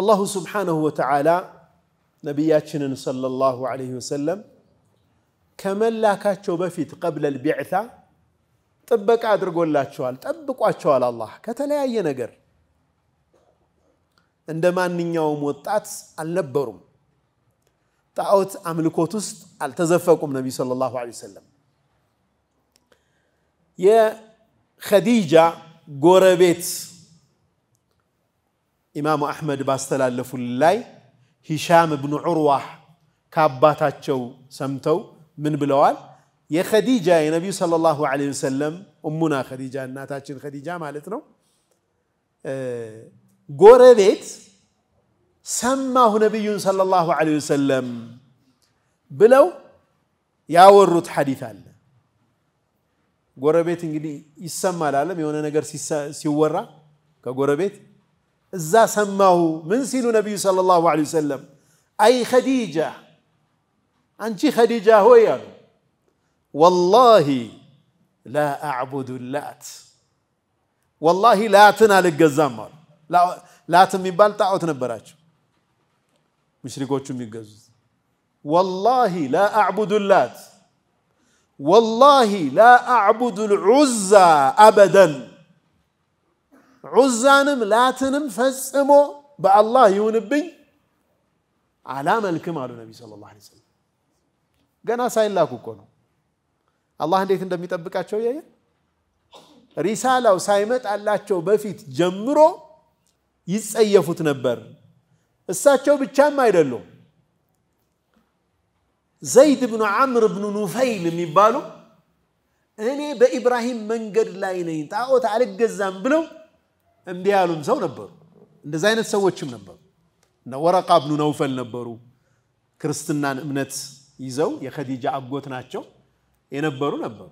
አላሁ ስብሓነሁ ወተዓላ ነቢያችንን ሰለላሁ ዐለይሂ ወሰለም ከመላካቸው በፊት ቀብለ ቢዕታ ጥበቃ አድርጎላቸዋል። ጠብቋቸዋል። አላህ ከተለያየ ነገር እንደ ማንኛውም ወጣት አልነበሩም። ጣዖት አምልኮት ውስጥ አልተዘፈቁም ነቢ ሰለላሁ ዐለይሂ ወሰለም። የኸዲጃ ጎረቤት ኢማሙ አሕመድ ባስተላለፉ ላይ ሂሻም እብኑ ዑርዋህ ከአባታቸው ሰምተው ምን ብለዋል? የኸዲጃ የነቢዩ ሰለላሁ ዐለይሂ ወሰለም እሙና ኸዲጃ እናታችን ኸዲጃ ማለት ነው ጎረቤት ሰማሁ ነቢዩን ሰለላሁ ዐለይሂ ወሰለም ብለው ያወሩት ሐዲት አለ። ጎረቤት እንግዲህ ይሰማል አለም የሆነ ነገር ሲወራ ከጎረቤት እዛ ሰማሁ። ምን ሲሉ ነቢዩ ሰለላሁ ዐለይሂ ወሰለም አይ ኸዲጃ አንቺ ኸዲጃ ሆይ አሉ ወላሂ ላ አዕቡዱ ላት ወላሂ ላትን አልገዛም አሉ። ላት የሚባል ጣዖት ነበራቸው ሙሽሪኮቹ የሚገዙት ወላሂ ላ አዕቡዱ ላት ወላሂ ላ አዕቡዱ ልዑዛ አበደን ዑዛንም ላትንም ፈጽሞ በአላህ ይሁንብኝ አላመልክም አሉ ነቢ ስለ ላ ሰለም ገና ሳይላኩ እኮ ነው አላህ እንዴት እንደሚጠብቃቸው እያየ ሪሳላው ሳይመጣላቸው በፊት ጀምሮ ይጸየፉት ነበር እሳቸው ብቻም አይደሉም ዘይድ ብኑ ዓምር ብኑ ኑፈይል የሚባሉ እኔ በኢብራሂም መንገድ ላይ ነኝ ጣዖት አልገዛም ብለው እምቢ ያሉም ሰው ነበሩ። እንደዚ አይነት ሰዎችም ነበሩ። እነ ወረቃ ብኑ ነውፈል ነበሩ። ክርስትናን እምነት ይዘው የኸዲጃ አጎት ናቸው የነበሩ ነበሩ።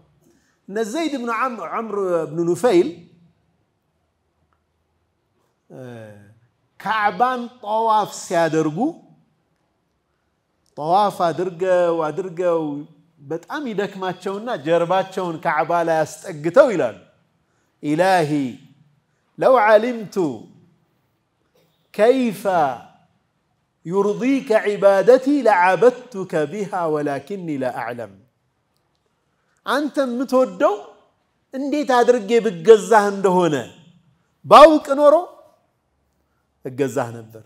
እነ ዘይድ ብኑ ዓምር ብኑ ኑፈይል ካዕባን ጠዋፍ ሲያደርጉ ጠዋፍ አድርገው አድርገው በጣም ይደክማቸውና ጀርባቸውን ከዕባ ላይ አስጠግተው ይላሉ ኢላሂ ለው ዓሊምቱ ከይፈ ዩርዲከ ዒባደቲ ለዓበድቱከ ቢሃ ወላኪኒ ላአዕለም አንተ የምትወደው እንዴት አድርጌ ብገዛህ እንደሆነ ባውቅ ኖሮ እገዛህ ነበር፣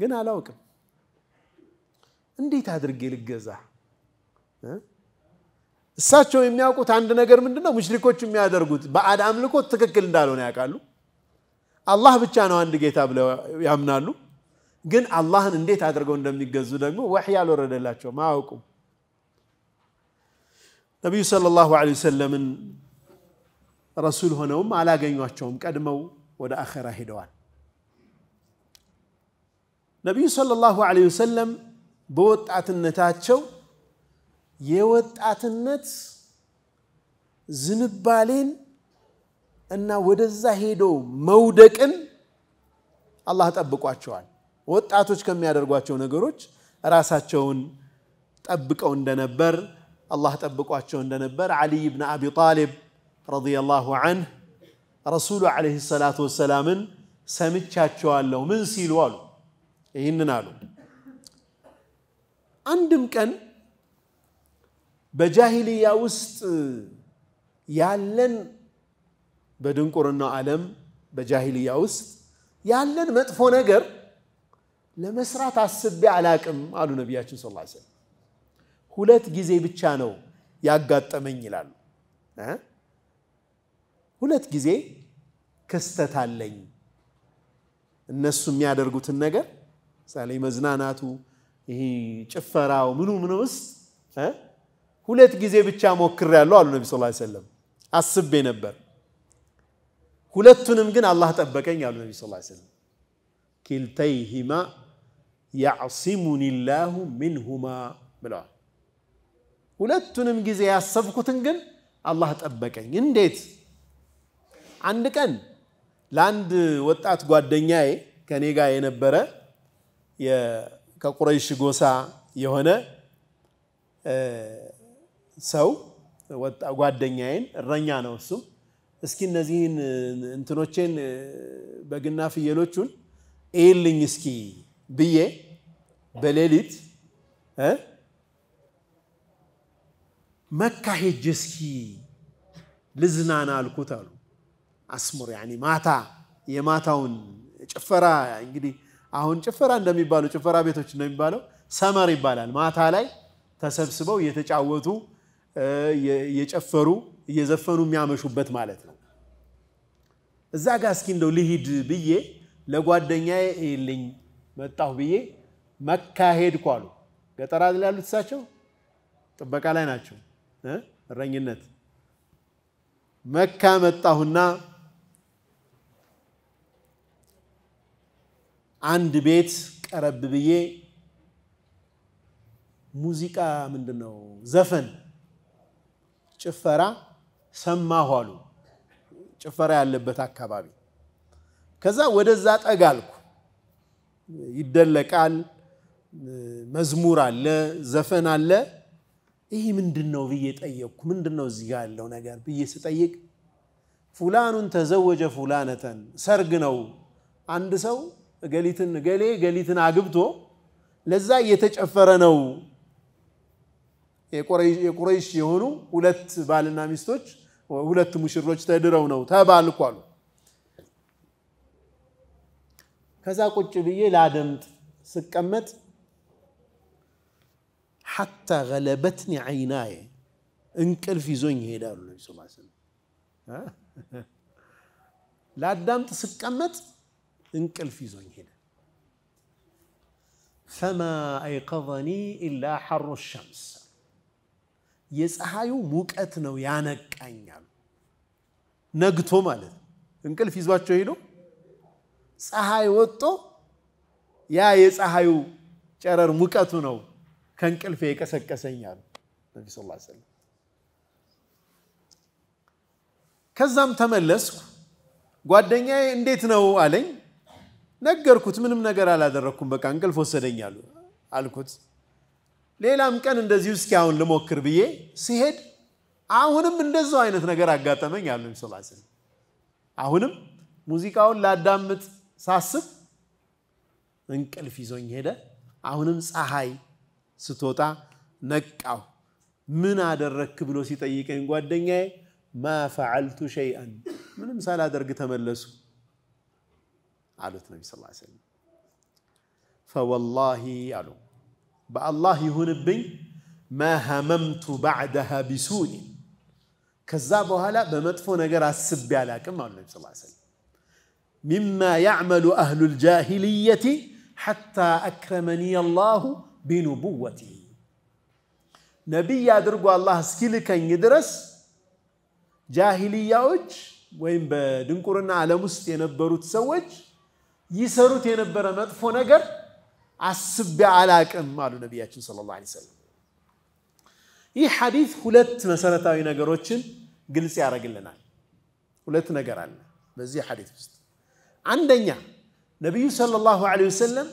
ግን አላውቅም። እንዴት አድርጌ ልገዛ? እሳቸው የሚያውቁት አንድ ነገር ምንድን ነው? ሙሽሪኮች የሚያደርጉት በአድ አምልኮት ትክክል እንዳልሆነ ያውቃሉ። አላህ ብቻ ነው አንድ ጌታ ብለው ያምናሉ። ግን አላህን እንዴት አድርገው እንደሚገዙ ደግሞ ወሕይ አልወረደላቸውም፣ አያውቁም። ነቢዩ ሰለላሁ ዐለይሂ ወሰለምን ረሱል ሆነውም አላገኟቸውም። ቀድመው ወደ አኸራ ሄደዋል። ነቢዩ ሰለላሁ ዐለይሂ ወሰለም በወጣትነታቸው የወጣትነት ዝንባሌን እና ወደዛ ሄዶ መውደቅን አላህ ጠብቋቸዋል። ወጣቶች ከሚያደርጓቸው ነገሮች ራሳቸውን ጠብቀው እንደነበር አላህ ጠብቋቸው እንደነበር ዓሊይ ብን አቢ ጣሊብ ረዲየላሁ አንህ ረሱሉ ዓለይሂ ሰላቱ ወሰላምን ሰምቻቸዋለሁ። ምን ሲሉ አሉ? ይህንን አሉ አንድም ቀን በጃሂልያ ውስጥ ያለን በድንቁርና ዓለም በጃሂልያ ውስጥ ያለን መጥፎ ነገር ለመስራት አስቤ አላቅም አሉ ነቢያችን ስ ሰለም። ሁለት ጊዜ ብቻ ነው ያጋጠመኝ ይላሉ። ሁለት ጊዜ ክስተት አለኝ። እነሱ የሚያደርጉትን ነገር ምሳሌ መዝናናቱ ይሄ ጭፈራው ምኑ ምኑ ሁለት ጊዜ ብቻ ሞክር ያለው አሉ ነቢ ስላ ሰለም። አስቤ ነበር፣ ሁለቱንም ግን አላህ ጠበቀኝ አሉ ነቢ ስላ ሰለም። ኪልተይሂማ ያዕሲሙኒ ላሁ ሚንሁማ ብለዋል። ሁለቱንም ጊዜ ያሰብኩትን ግን አላህ ጠበቀኝ። እንዴት? አንድ ቀን ለአንድ ወጣት ጓደኛዬ ከኔ ጋር የነበረ ከቁረይሽ ጎሳ የሆነ ሰው ጓደኛዬን እረኛ ነው እሱም እስኪ እነዚህን እንትኖቼን በግና ፍየሎቹን ኤልኝ እስኪ ብዬ በሌሊት መካ ሄጅ እስኪ ልዝናና አልኩት አሉ። አስሙር ያኒ ማታ የማታውን ጭፈራ እንግዲህ አሁን ጭፈራ እንደሚባሉ ጭፈራ ቤቶች እንደሚባለው ሰመር ይባላል። ማታ ላይ ተሰብስበው እየተጫወቱ እየጨፈሩ እየዘፈኑ የሚያመሹበት ማለት ነው። እዛ ጋ እስኪ እንደው ልሂድ ብዬ ለጓደኛ ይልኝ መጣሁ ብዬ መካ ሄድኩ አሉ። ገጠር ላይ ያሉት እሳቸው ጥበቃ ላይ ናቸው፣ እረኝነት መካ መጣሁና አንድ ቤት ቀረብ ብዬ ሙዚቃ ምንድን ነው ዘፈን ጭፈራ ሰማሁ አሉ። ጭፈራ ያለበት አካባቢ። ከዛ ወደዛ ጠጋ አልኩ። ይደለቃል፣ መዝሙር አለ፣ ዘፈን አለ። ይህ ምንድን ነው ብዬ ጠየቅኩ። ምንድን ነው እዚህ ጋር ያለው ነገር ብዬ ስጠይቅ ፉላኑን ተዘወጀ ፉላነተን ሰርግ ነው አንድ ሰው ገሊትን ገሌ ገሊትን አግብቶ ለዛ እየተጨፈረ ነው። የቁረይሽ የሆኑ ሁለት ባልና ሚስቶች ሁለት ሙሽሮች ተድረው ነው ተባልኩ ከዛ ቁጭ ብዬ ላደምጥ ስቀመጥ ሐታ ገለበትኒ ዓይናዬ እንቅልፍ ይዞኝ ይሄዳሉ። ላዳምጥ ስቀመጥ እንቅልፍ ይዞኝ ሄደ። ፈማ አይቀዘኒ ኢላ ሐሩ ሸምስ የፀሐዩ ሙቀት ነው ያነቃኛል። ነግቶ ማለት ነው። እንቅልፍ ይዟቸው ሄዶ ፀሐይ ወጥቶ ያ የፀሐዩ ጨረር ሙቀቱ ነው ከእንቅልፍ የቀሰቀሰኝ አሉ ነቢ ስ ሰለም። ከዛም ተመለስኩ። ጓደኛዬ እንዴት ነው አለኝ። ነገርኩት። ምንም ነገር አላደረግኩም፣ በቃ እንቅልፍ ወሰደኝ አሉ አልኩት። ሌላም ቀን እንደዚሁ እስኪ አሁን ልሞክር ብዬ ሲሄድ አሁንም እንደዛው አይነት ነገር አጋጠመኝ አሉ ስላ አሁንም ሙዚቃውን ላዳምጥ ሳስብ እንቅልፍ ይዞኝ ሄደ። አሁንም ፀሐይ ስትወጣ ነቃው። ምን አደረክ ብሎ ሲጠይቀኝ ጓደኛዬ ማ ፈዓልቱ ሸይአን ምንም ሳላደርግ ተመለሱ። አሉት ነቢ ስ ሰለም ፈወላሂ አሉ በአላህ ይሁንብኝ ማ ሀመምቱ ባዕደሃ ቢሱኒ ከዛ በኋላ በመጥፎ ነገር አስቤ አላቅም አሉ ነቢ ስ ሰለም ሚማ ያዕመሉ አህሉ ልጃሂልየቲ ሐታ አክረመኒ አላሁ ቢኑቡወቲ ነቢይ አድርጎ አላህ እስኪልከኝ ድረስ ጃሂልያዎች ወይም በድንቁርና ዓለም ውስጥ የነበሩት ሰዎች ይሰሩት የነበረ መጥፎ ነገር አስቤ አላቅም አሉ ነቢያችን ሰለላሁ ዐለይሂ ወሰለም። ይህ ሐዲስ ሁለት መሰረታዊ ነገሮችን ግልጽ ያደርግልናል። ሁለት ነገር አለ በዚህ ሐዲስ ውስጥ። አንደኛ ነቢዩ ሰለላሁ ዐለይሂ ወሰለም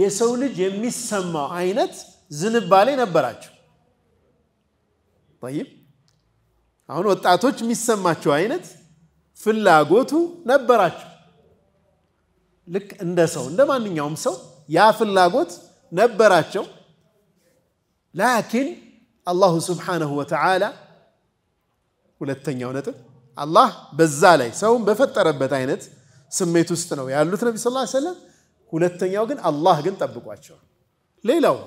የሰው ልጅ የሚሰማው አይነት ዝንባሌ ነበራቸው። ጠይብ አሁን ወጣቶች የሚሰማቸው አይነት ፍላጎቱ ነበራቸው። ልክ እንደ ሰው እንደ ማንኛውም ሰው ያ ፍላጎት ነበራቸው። ላኪን አላሁ ስብሓነሁ ወተዓላ ሁለተኛው ነጥብ አላህ በዛ ላይ ሰውን በፈጠረበት አይነት ስሜት ውስጥ ነው ያሉት ነቢ ስ ሰለም። ሁለተኛው ግን አላህ ግን ጠብቋቸው። ሌላው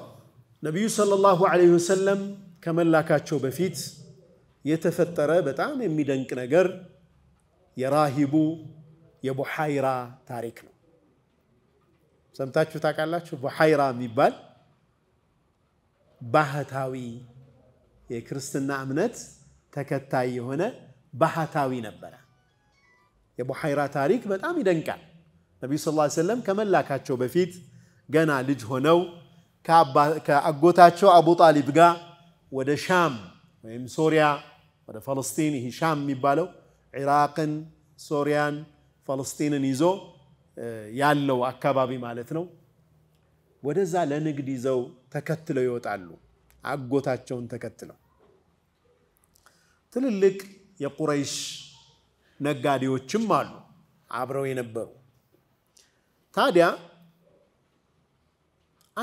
ነቢዩ ሰለላሁ ዐለይሂ ወሰለም ከመላካቸው በፊት የተፈጠረ በጣም የሚደንቅ ነገር የራሂቡ የቡሓይራ ታሪክ ነው። ሰምታችሁ ታውቃላችሁ? በሐይራ የሚባል ባህታዊ የክርስትና እምነት ተከታይ የሆነ ባህታዊ ነበረ። የቡሐይራ ታሪክ በጣም ይደንቃል። ነቢዩ ስ ዐለይሂ ከመላካቸው በፊት ገና ልጅ ሆነው ከአጎታቸው አቡ ጣሊብ ጋር ወደ ሻም ወይም ሶሪያ ወደ ፈለስጢን ይህ ሻም የሚባለው ኢራቅን፣ ሶሪያን፣ ፈለስጢንን ይዞ ያለው አካባቢ ማለት ነው። ወደዛ ለንግድ ይዘው ተከትለው ይወጣሉ። አጎታቸውን ተከትለው ትልልቅ የቁረይሽ ነጋዴዎችም አሉ አብረው የነበሩ። ታዲያ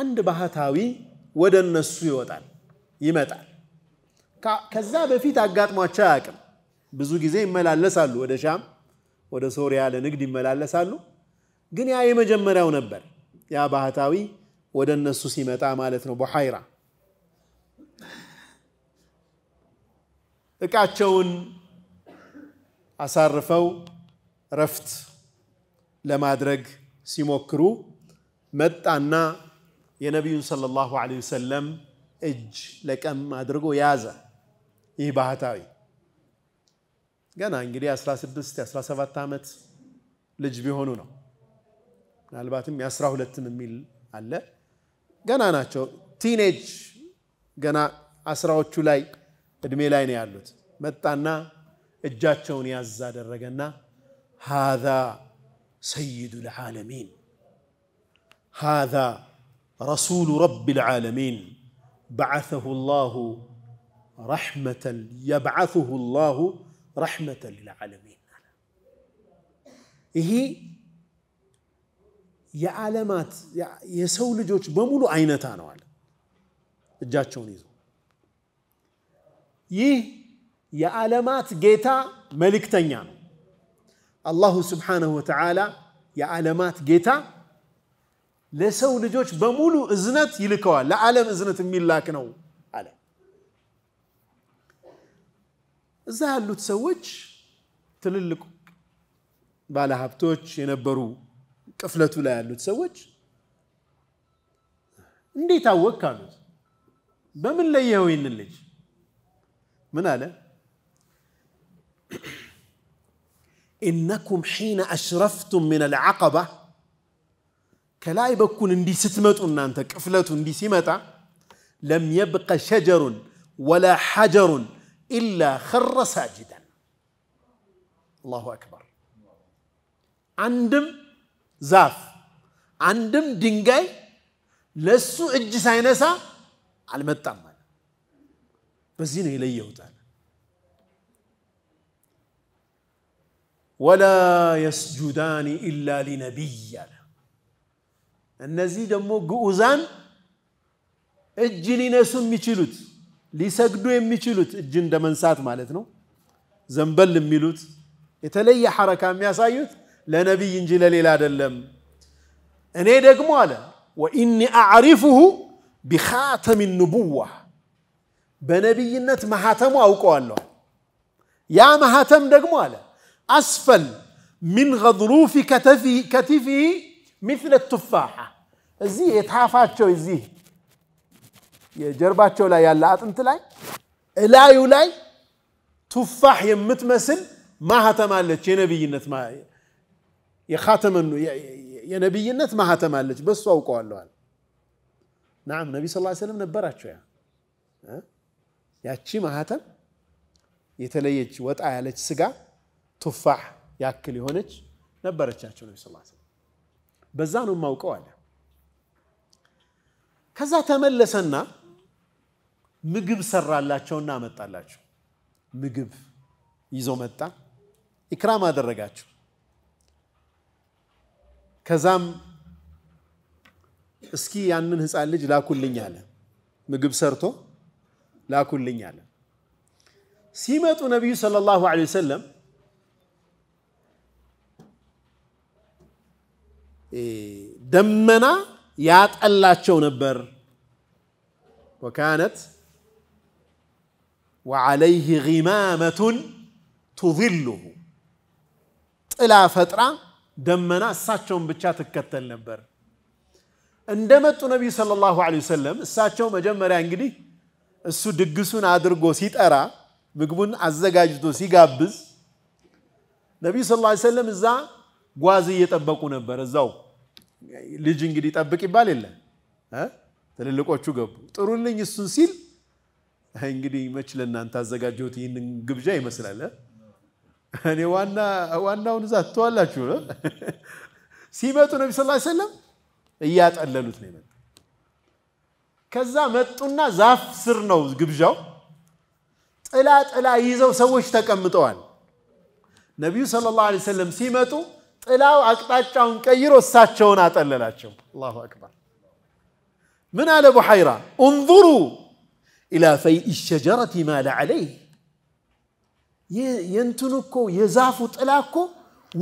አንድ ባህታዊ ወደ እነሱ ይወጣል ይመጣል። ከዛ በፊት አጋጥሟቸው አያውቅም። ብዙ ጊዜ ይመላለሳሉ፣ ወደ ሻም፣ ወደ ሶሪያ ለንግድ ይመላለሳሉ። ግን ያ የመጀመሪያው ነበር። ያ ባህታዊ ወደ እነሱ ሲመጣ ማለት ነው በሐይራ እቃቸውን አሳርፈው ረፍት ለማድረግ ሲሞክሩ መጣና የነቢዩን ሰለላሁ ዐለይሂ ወሰለም እጅ ለቀም አድርጎ ያዘ። ይህ ባህታዊ ገና እንግዲህ 16 17 ዓመት ልጅ ቢሆኑ ነው። ምናልባትም የአስራ ሁለትም የሚል አለ። ገና ናቸው። ቲኔጅ ገና አስራዎቹ ላይ እድሜ ላይ ነው ያሉት። መጣና እጃቸውን ያዝ አደረገና ሃዛ ሰይዱ ልዓለሚን ሃዛ ረሱሉ ረቢ ልዓለሚን بعثه الله رحمة يبعثه الله رحمة للعالمين ይሄ يا علامات يا سول جوج بمولو أين تانو على الجاتشونيزو يه يا علامات جيتا ملك تنيان الله سبحانه وتعالى يا علامات جيتا لسول جوج بمولو إزنت يلكوا لا علم إزنت من لكنه على زالوا تسويش تللك بالهابتوش ينبرو ቅፍለቱ ላይ ያሉት ሰዎች እንዴት አወቅ አሉት። በምን ለየኸው ይህንን ልጅ? ምን አለ? إنكم حين أشرفتم من العقبة ከላይ በኩል እንዲህ ስትመጡ እናንተ ቅፍለቱ እንዲህ ሲመጣ ለም የብቀ ሸጀሩን ወላ ሐጀሩን ኢላ ኸረ ሳጅደን አላሁ አክበር አንድም ዛፍ አንድም ድንጋይ ለሱ እጅ ሳይነሳ አልመጣም አለ። በዚህ ነው የለየሁት ወላ የስጁዳኒ ኢላ ሊነቢይ አለ። እነዚህ ደግሞ ግዑዛን እጅ ሊነሱ የሚችሉት ሊሰግዱ የሚችሉት እጅ እንደ መንሳት ማለት ነው። ዘንበል የሚሉት የተለየ ሐረካ የሚያሳዩት لنبي انجيل ليلى دلم انا دغمو على واني اعرفه بخاتم النبوه بنبيينت مهاتمو اوقو الله يا مهاتم دغمو على اسفل من غضروف كتفي كتفي مثل التفاحه زي يتحافاتشو زي يا جرباتشو لا يا انت لاي لا يولاي تفاح يمتمسل مثل ما هتم على تشينا بيجي የካተመኑ የነቢይነት ማህተም አለች። በሱ አውቀዋለዋል። ናም ነቢ ስ ሰለም ነበራቸው። ያ ያቺ ማህተም የተለየች ወጣ ያለች ስጋ ቱፋህ ያክል የሆነች ነበረቻቸው ነቢ ስ ሰለም። በዛ ነው የማውቀው አለ። ከዛ ተመለሰና ምግብ ሰራላቸውና አመጣላቸው። ምግብ ይዞ መጣ። ኢክራም አደረጋቸው። ከዛም እስኪ ያንን ህፃን ልጅ ላኩልኝ አለ። ምግብ ሰርቶ ላኩልኝ አለ። ሲመጡ ነቢዩ ሰለላሁ ዐለይሂ ወሰለም ደመና ያጠላቸው ነበር። ወካነት ወዐለይህ ጊማመቱን ቱዝሉሁ ጥላ ፈጥራ ደመና እሳቸውን ብቻ ትከተል ነበር። እንደመጡ ነቢዩ ሰለላሁ ዐለይሂ ወሰለም እሳቸው መጀመሪያ እንግዲህ እሱ ድግሱን አድርጎ ሲጠራ ምግቡን አዘጋጅቶ ሲጋብዝ ነቢዩ ሰለላሁ ዐለይሂ ወሰለም እዛ ጓዝ እየጠበቁ ነበር። እዛው ልጅ እንግዲህ ጠብቅ ይባል የለ ትልልቆቹ ገቡ። ጥሩልኝ እሱን ሲል እንግዲህ መች ለእናንተ አዘጋጀሁት ይህንን ግብዣ ይመስላል እኔ ዋና ዋናውን እዛ ትተዋላችሁ ነው። ሲመጡ ነቢ ስ ሰለም እያጠለሉት ነው የመጡ። ከዛ መጡና ዛፍ ስር ነው ግብዣው። ጥላ ጥላ ይዘው ሰዎች ተቀምጠዋል። ነቢዩ ሰለላሁ ዐለይሂ ወሰለም ሲመጡ ጥላው አቅጣጫውን ቀይሮ እሳቸውን አጠለላቸው። አላሁ አክበር። ምን አለ ቡሐይራ? እንظሩ ኢላ ፈይእ ሸጀረቲ ማለ ዐለይህ የእንትኑ እኮ የዛፉ ጥላ እኮ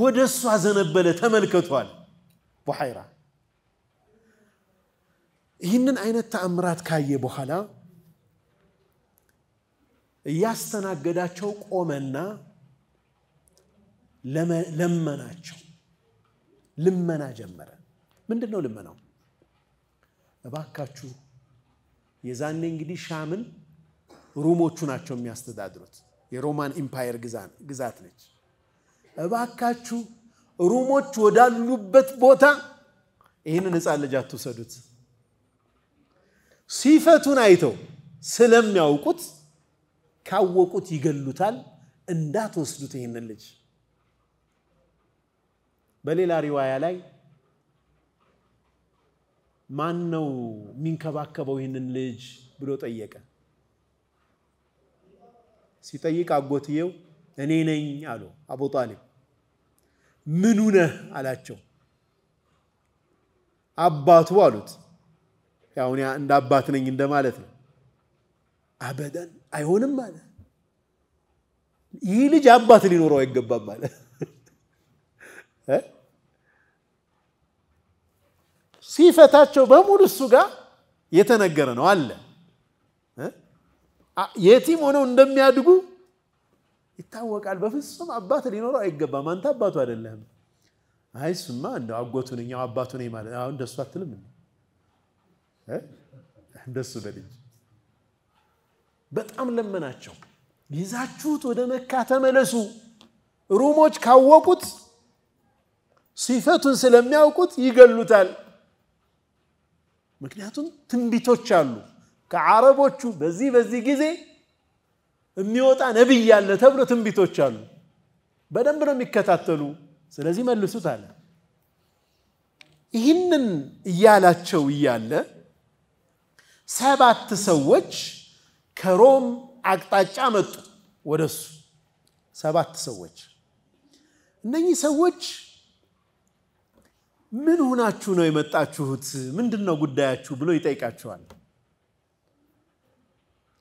ወደ እሷ ዘነበለ ተመልከቷል። ቡሐይራ ይህንን አይነት ተአምራት ካየ በኋላ እያስተናገዳቸው ቆመና ለመናቸው። ልመና ጀመረ። ምንድን ነው ልመናው? እባካችሁ የዛኔ እንግዲህ ሻምን ሩሞቹ ናቸው የሚያስተዳድሩት። የሮማን ኢምፓየር ግዛት ነች። እባካችሁ ሩሞች ወዳሉበት ቦታ ይህንን ህፃን ልጅ አትውሰዱት። ሲፈቱን አይተው ስለሚያውቁት ካወቁት ይገሉታል። እንዳትወስዱት ይህንን ልጅ። በሌላ ሪዋያ ላይ ማን ነው የሚንከባከበው ይህንን ልጅ ብሎ ጠየቀ። ሲጠይቅ አጎትየው እኔ ነኝ አሉ። አቡ ጣሊብ ምኑ ነህ አላቸው። አባቱ አሉት። ያው እንደ አባት ነኝ እንደማለት ነው። አበደን አይሆንም አለ። ይህ ልጅ አባት ሊኖረው አይገባም አለ። ሲፈታቸው በሙሉ እሱ ጋር የተነገረ ነው አለ የቲም ሆነው እንደሚያድጉ ይታወቃል። በፍጹም አባት ሊኖረው አይገባም። አንተ አባቱ አይደለህም። አይ እሱማ እንደው አጎቱ ነኝ አባቱ ነኝ ማለት አሁን እንደሱ አትልም። እንደሱ በልጅ በጣም ለመናቸው። ይዛችሁት ወደ መካ ተመለሱ። ሩሞች ካወቁት ሲፈቱን ስለሚያውቁት ይገሉታል። ምክንያቱም ትንቢቶች አሉ። ከዓረቦቹ በዚህ በዚህ ጊዜ የሚወጣ ነቢይ አለ ተብሎ ትንቢቶች አሉ። በደንብ ነው የሚከታተሉ። ስለዚህ መልሱት አለ። ይህንን እያላቸው እያለ ሰባት ሰዎች ከሮም አቅጣጫ መጡ ወደሱ። ሰባት ሰዎች እነኚህ ሰዎች ምን ሁናችሁ ነው የመጣችሁት? ምንድን ነው ጉዳያችሁ ብሎ ይጠይቃቸዋል።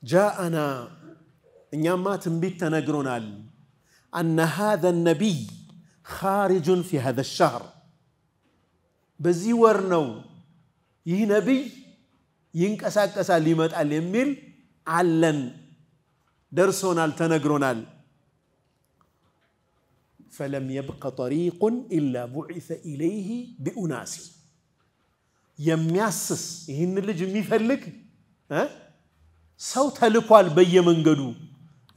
جاءنا إنما ما تنبيت نجرونال أن هذا النبي خارج في هذا الشهر بزي ورنو يه نبي ينك أساك أساليمات أليميل علن درسونال تنجرونال فلم يبقى طريق إلا بعث إليه بأناس يمياسس هن اللي جمي فلك ها ሰው ተልኳል በየመንገዱ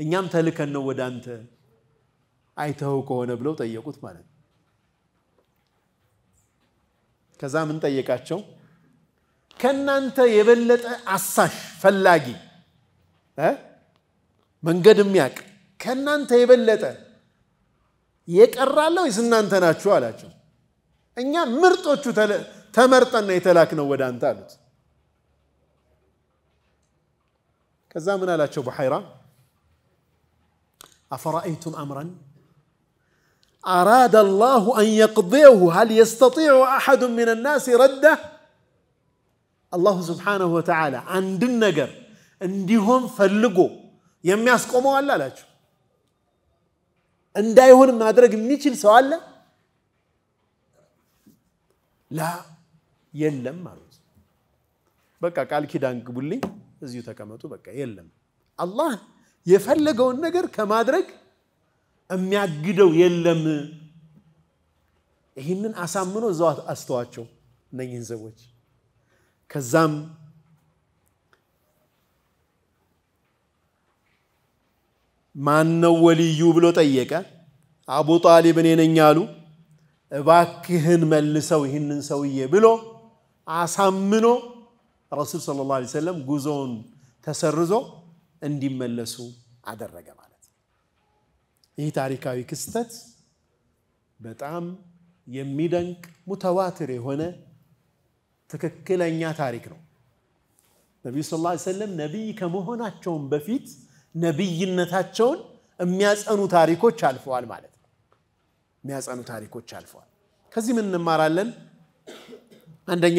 እኛም ተልከን ነው ወደ አንተ አይተው ከሆነ ብለው ጠየቁት ማለት ነው። ከዛ ምን ጠየቃቸው? ከእናንተ የበለጠ አሳሽ ፈላጊ መንገድ የሚያቅ ከእናንተ የበለጠ የቀራለው ወይስ እናንተ ናችሁ አላቸው። እኛ ምርጦቹ ተመርጠን ነው የተላክነው ወደ አንተ አሉት። ከዛ ምን አላቸው ቡሐይራ አፈራአይቱም አምረን أراد الله أن يقضيه هل يستطيع أحد من الناس رده الله سبحانه وتعالى عند النجر እንዲሆን ፈልጎ የሚያስቆመው አለ አላቸው እንዳይሆን ማድረግ የሚችል ሰው አለ ላ የለም ማለት በቃ ቃል ኪዳን ግቡልኝ እዚሁ ተቀመጡ በቃ የለም። አላህ የፈለገውን ነገር ከማድረግ የሚያግደው የለም። ይህንን አሳምኖ እዛው አስተዋቸው እነኝህን ሰዎች። ከዛም ማን ነው ወልዩ ብሎ ጠየቀ። አቡ ጣሊብ እኔ ነኝ አሉ። እባክህን መልሰው ይህንን ሰውዬ ብሎ አሳምኖ ረሱል ሰለላሁ ዐለይሂ ወሰለም ጉዞውን ተሰርዞ እንዲመለሱ አደረገ ማለት ነው። ይህ ታሪካዊ ክስተት በጣም የሚደንቅ ሙተዋትር የሆነ ትክክለኛ ታሪክ ነው። ነቢዩ ሰለላሁ ዐለይሂ ወሰለም ነቢይ ከመሆናቸውን በፊት ነቢይነታቸውን የሚያጸኑ ታሪኮች አልፈዋል ማለት ነው። የሚያጸኑ ታሪኮች አልፈዋል። ከዚህ ምን እንማራለን? አንደኛ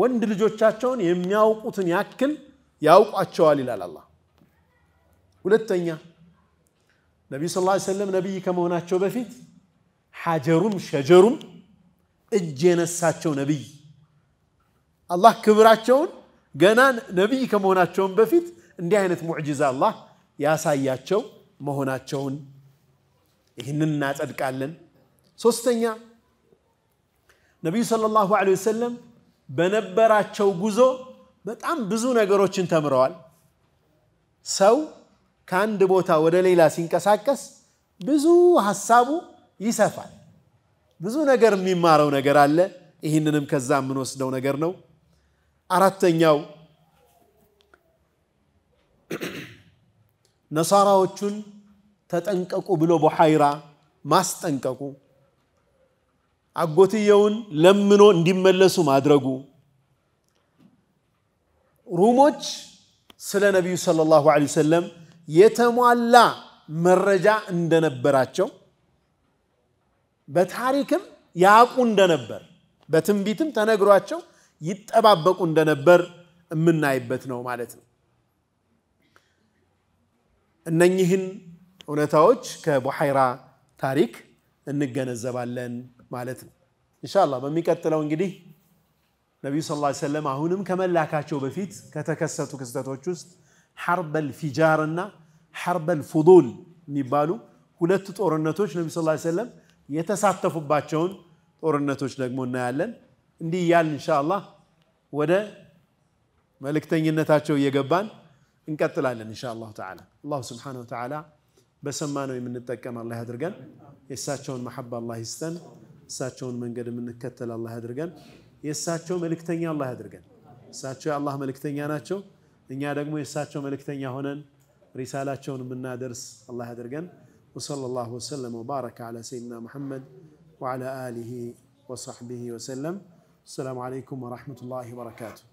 ወንድ ልጆቻቸውን የሚያውቁትን ያክል ያውቋቸዋል ይላል አላህ። ሁለተኛ ነቢዩ ስ ላ ሰለም ነቢይ ከመሆናቸው በፊት ሐጀሩም ሸጀሩም እጅ የነሳቸው ነቢይ አላህ ክብራቸውን ገና ነቢይ ከመሆናቸውን በፊት እንዲህ አይነት ሙዕጅዛ አላህ ያሳያቸው መሆናቸውን ይህንን እናጸድቃለን። ሶስተኛ ነቢዩ ሰለላሁ ዐለይሂ ወሰለም በነበራቸው ጉዞ በጣም ብዙ ነገሮችን ተምረዋል። ሰው ከአንድ ቦታ ወደ ሌላ ሲንቀሳቀስ ብዙ ሀሳቡ ይሰፋል። ብዙ ነገር የሚማረው ነገር አለ። ይህንንም ከዛ የምንወስደው ነገር ነው። አራተኛው ነሳራዎቹን ተጠንቀቁ ብሎ ቡሐይራ ማስጠንቀቁ አጎትየውን ለምኖ እንዲመለሱ ማድረጉ ሩሞች ስለ ነቢዩ ሰለላሁ ዐለይሂ ወሰለም የተሟላ መረጃ እንደነበራቸው በታሪክም ያውቁ እንደነበር በትንቢትም ተነግሯቸው ይጠባበቁ እንደነበር የምናይበት ነው ማለት ነው። እነኚህን እውነታዎች ከቡሐይራ ታሪክ እንገነዘባለን። ማለት ነው። ኢንሻአላህ በሚቀጥለው እንግዲህ ነቢዩ ሰለላሁ ዐለይሂ ወሰለም አሁንም ከመላካቸው በፊት ከተከሰቱ ክስተቶች ውስጥ ሐርበል ፊጃር እና ሐርበል ፉዱል የሚባሉ ሁለት ጦርነቶች ነቢዩ ሰለላሁ ዐለይሂ ወሰለም የተሳተፉባቸውን ጦርነቶች ደግሞ እናያለን። እንዲህ እያልን ኢንሻአላህ ወደ መልእክተኝነታቸው እየገባን እንቀጥላለን ኢንሻአላሁ ተዓላ። አላሁ ስብሓነሁ ወተዓላ በሰማነው የምንጠቀም አላህ ያድርገን። የእሳቸውን መሐባ አላህ ይስጠን። እሳቸውን መንገድ የምንከተል አላህ ያድርገን። የእሳቸው መልእክተኛ አላህ ያድርገን። እሳቸው የአላህ መልእክተኛ ናቸው። እኛ ደግሞ የእሳቸው መልእክተኛ ሆነን ሪሳላቸውን የምናደርስ አላህ ያድርገን። وصلى الله وسلم وبارك على سيدنا محمد وعلى آله وصحبه وسلم السلام عليكم ورحمة الله وبركاته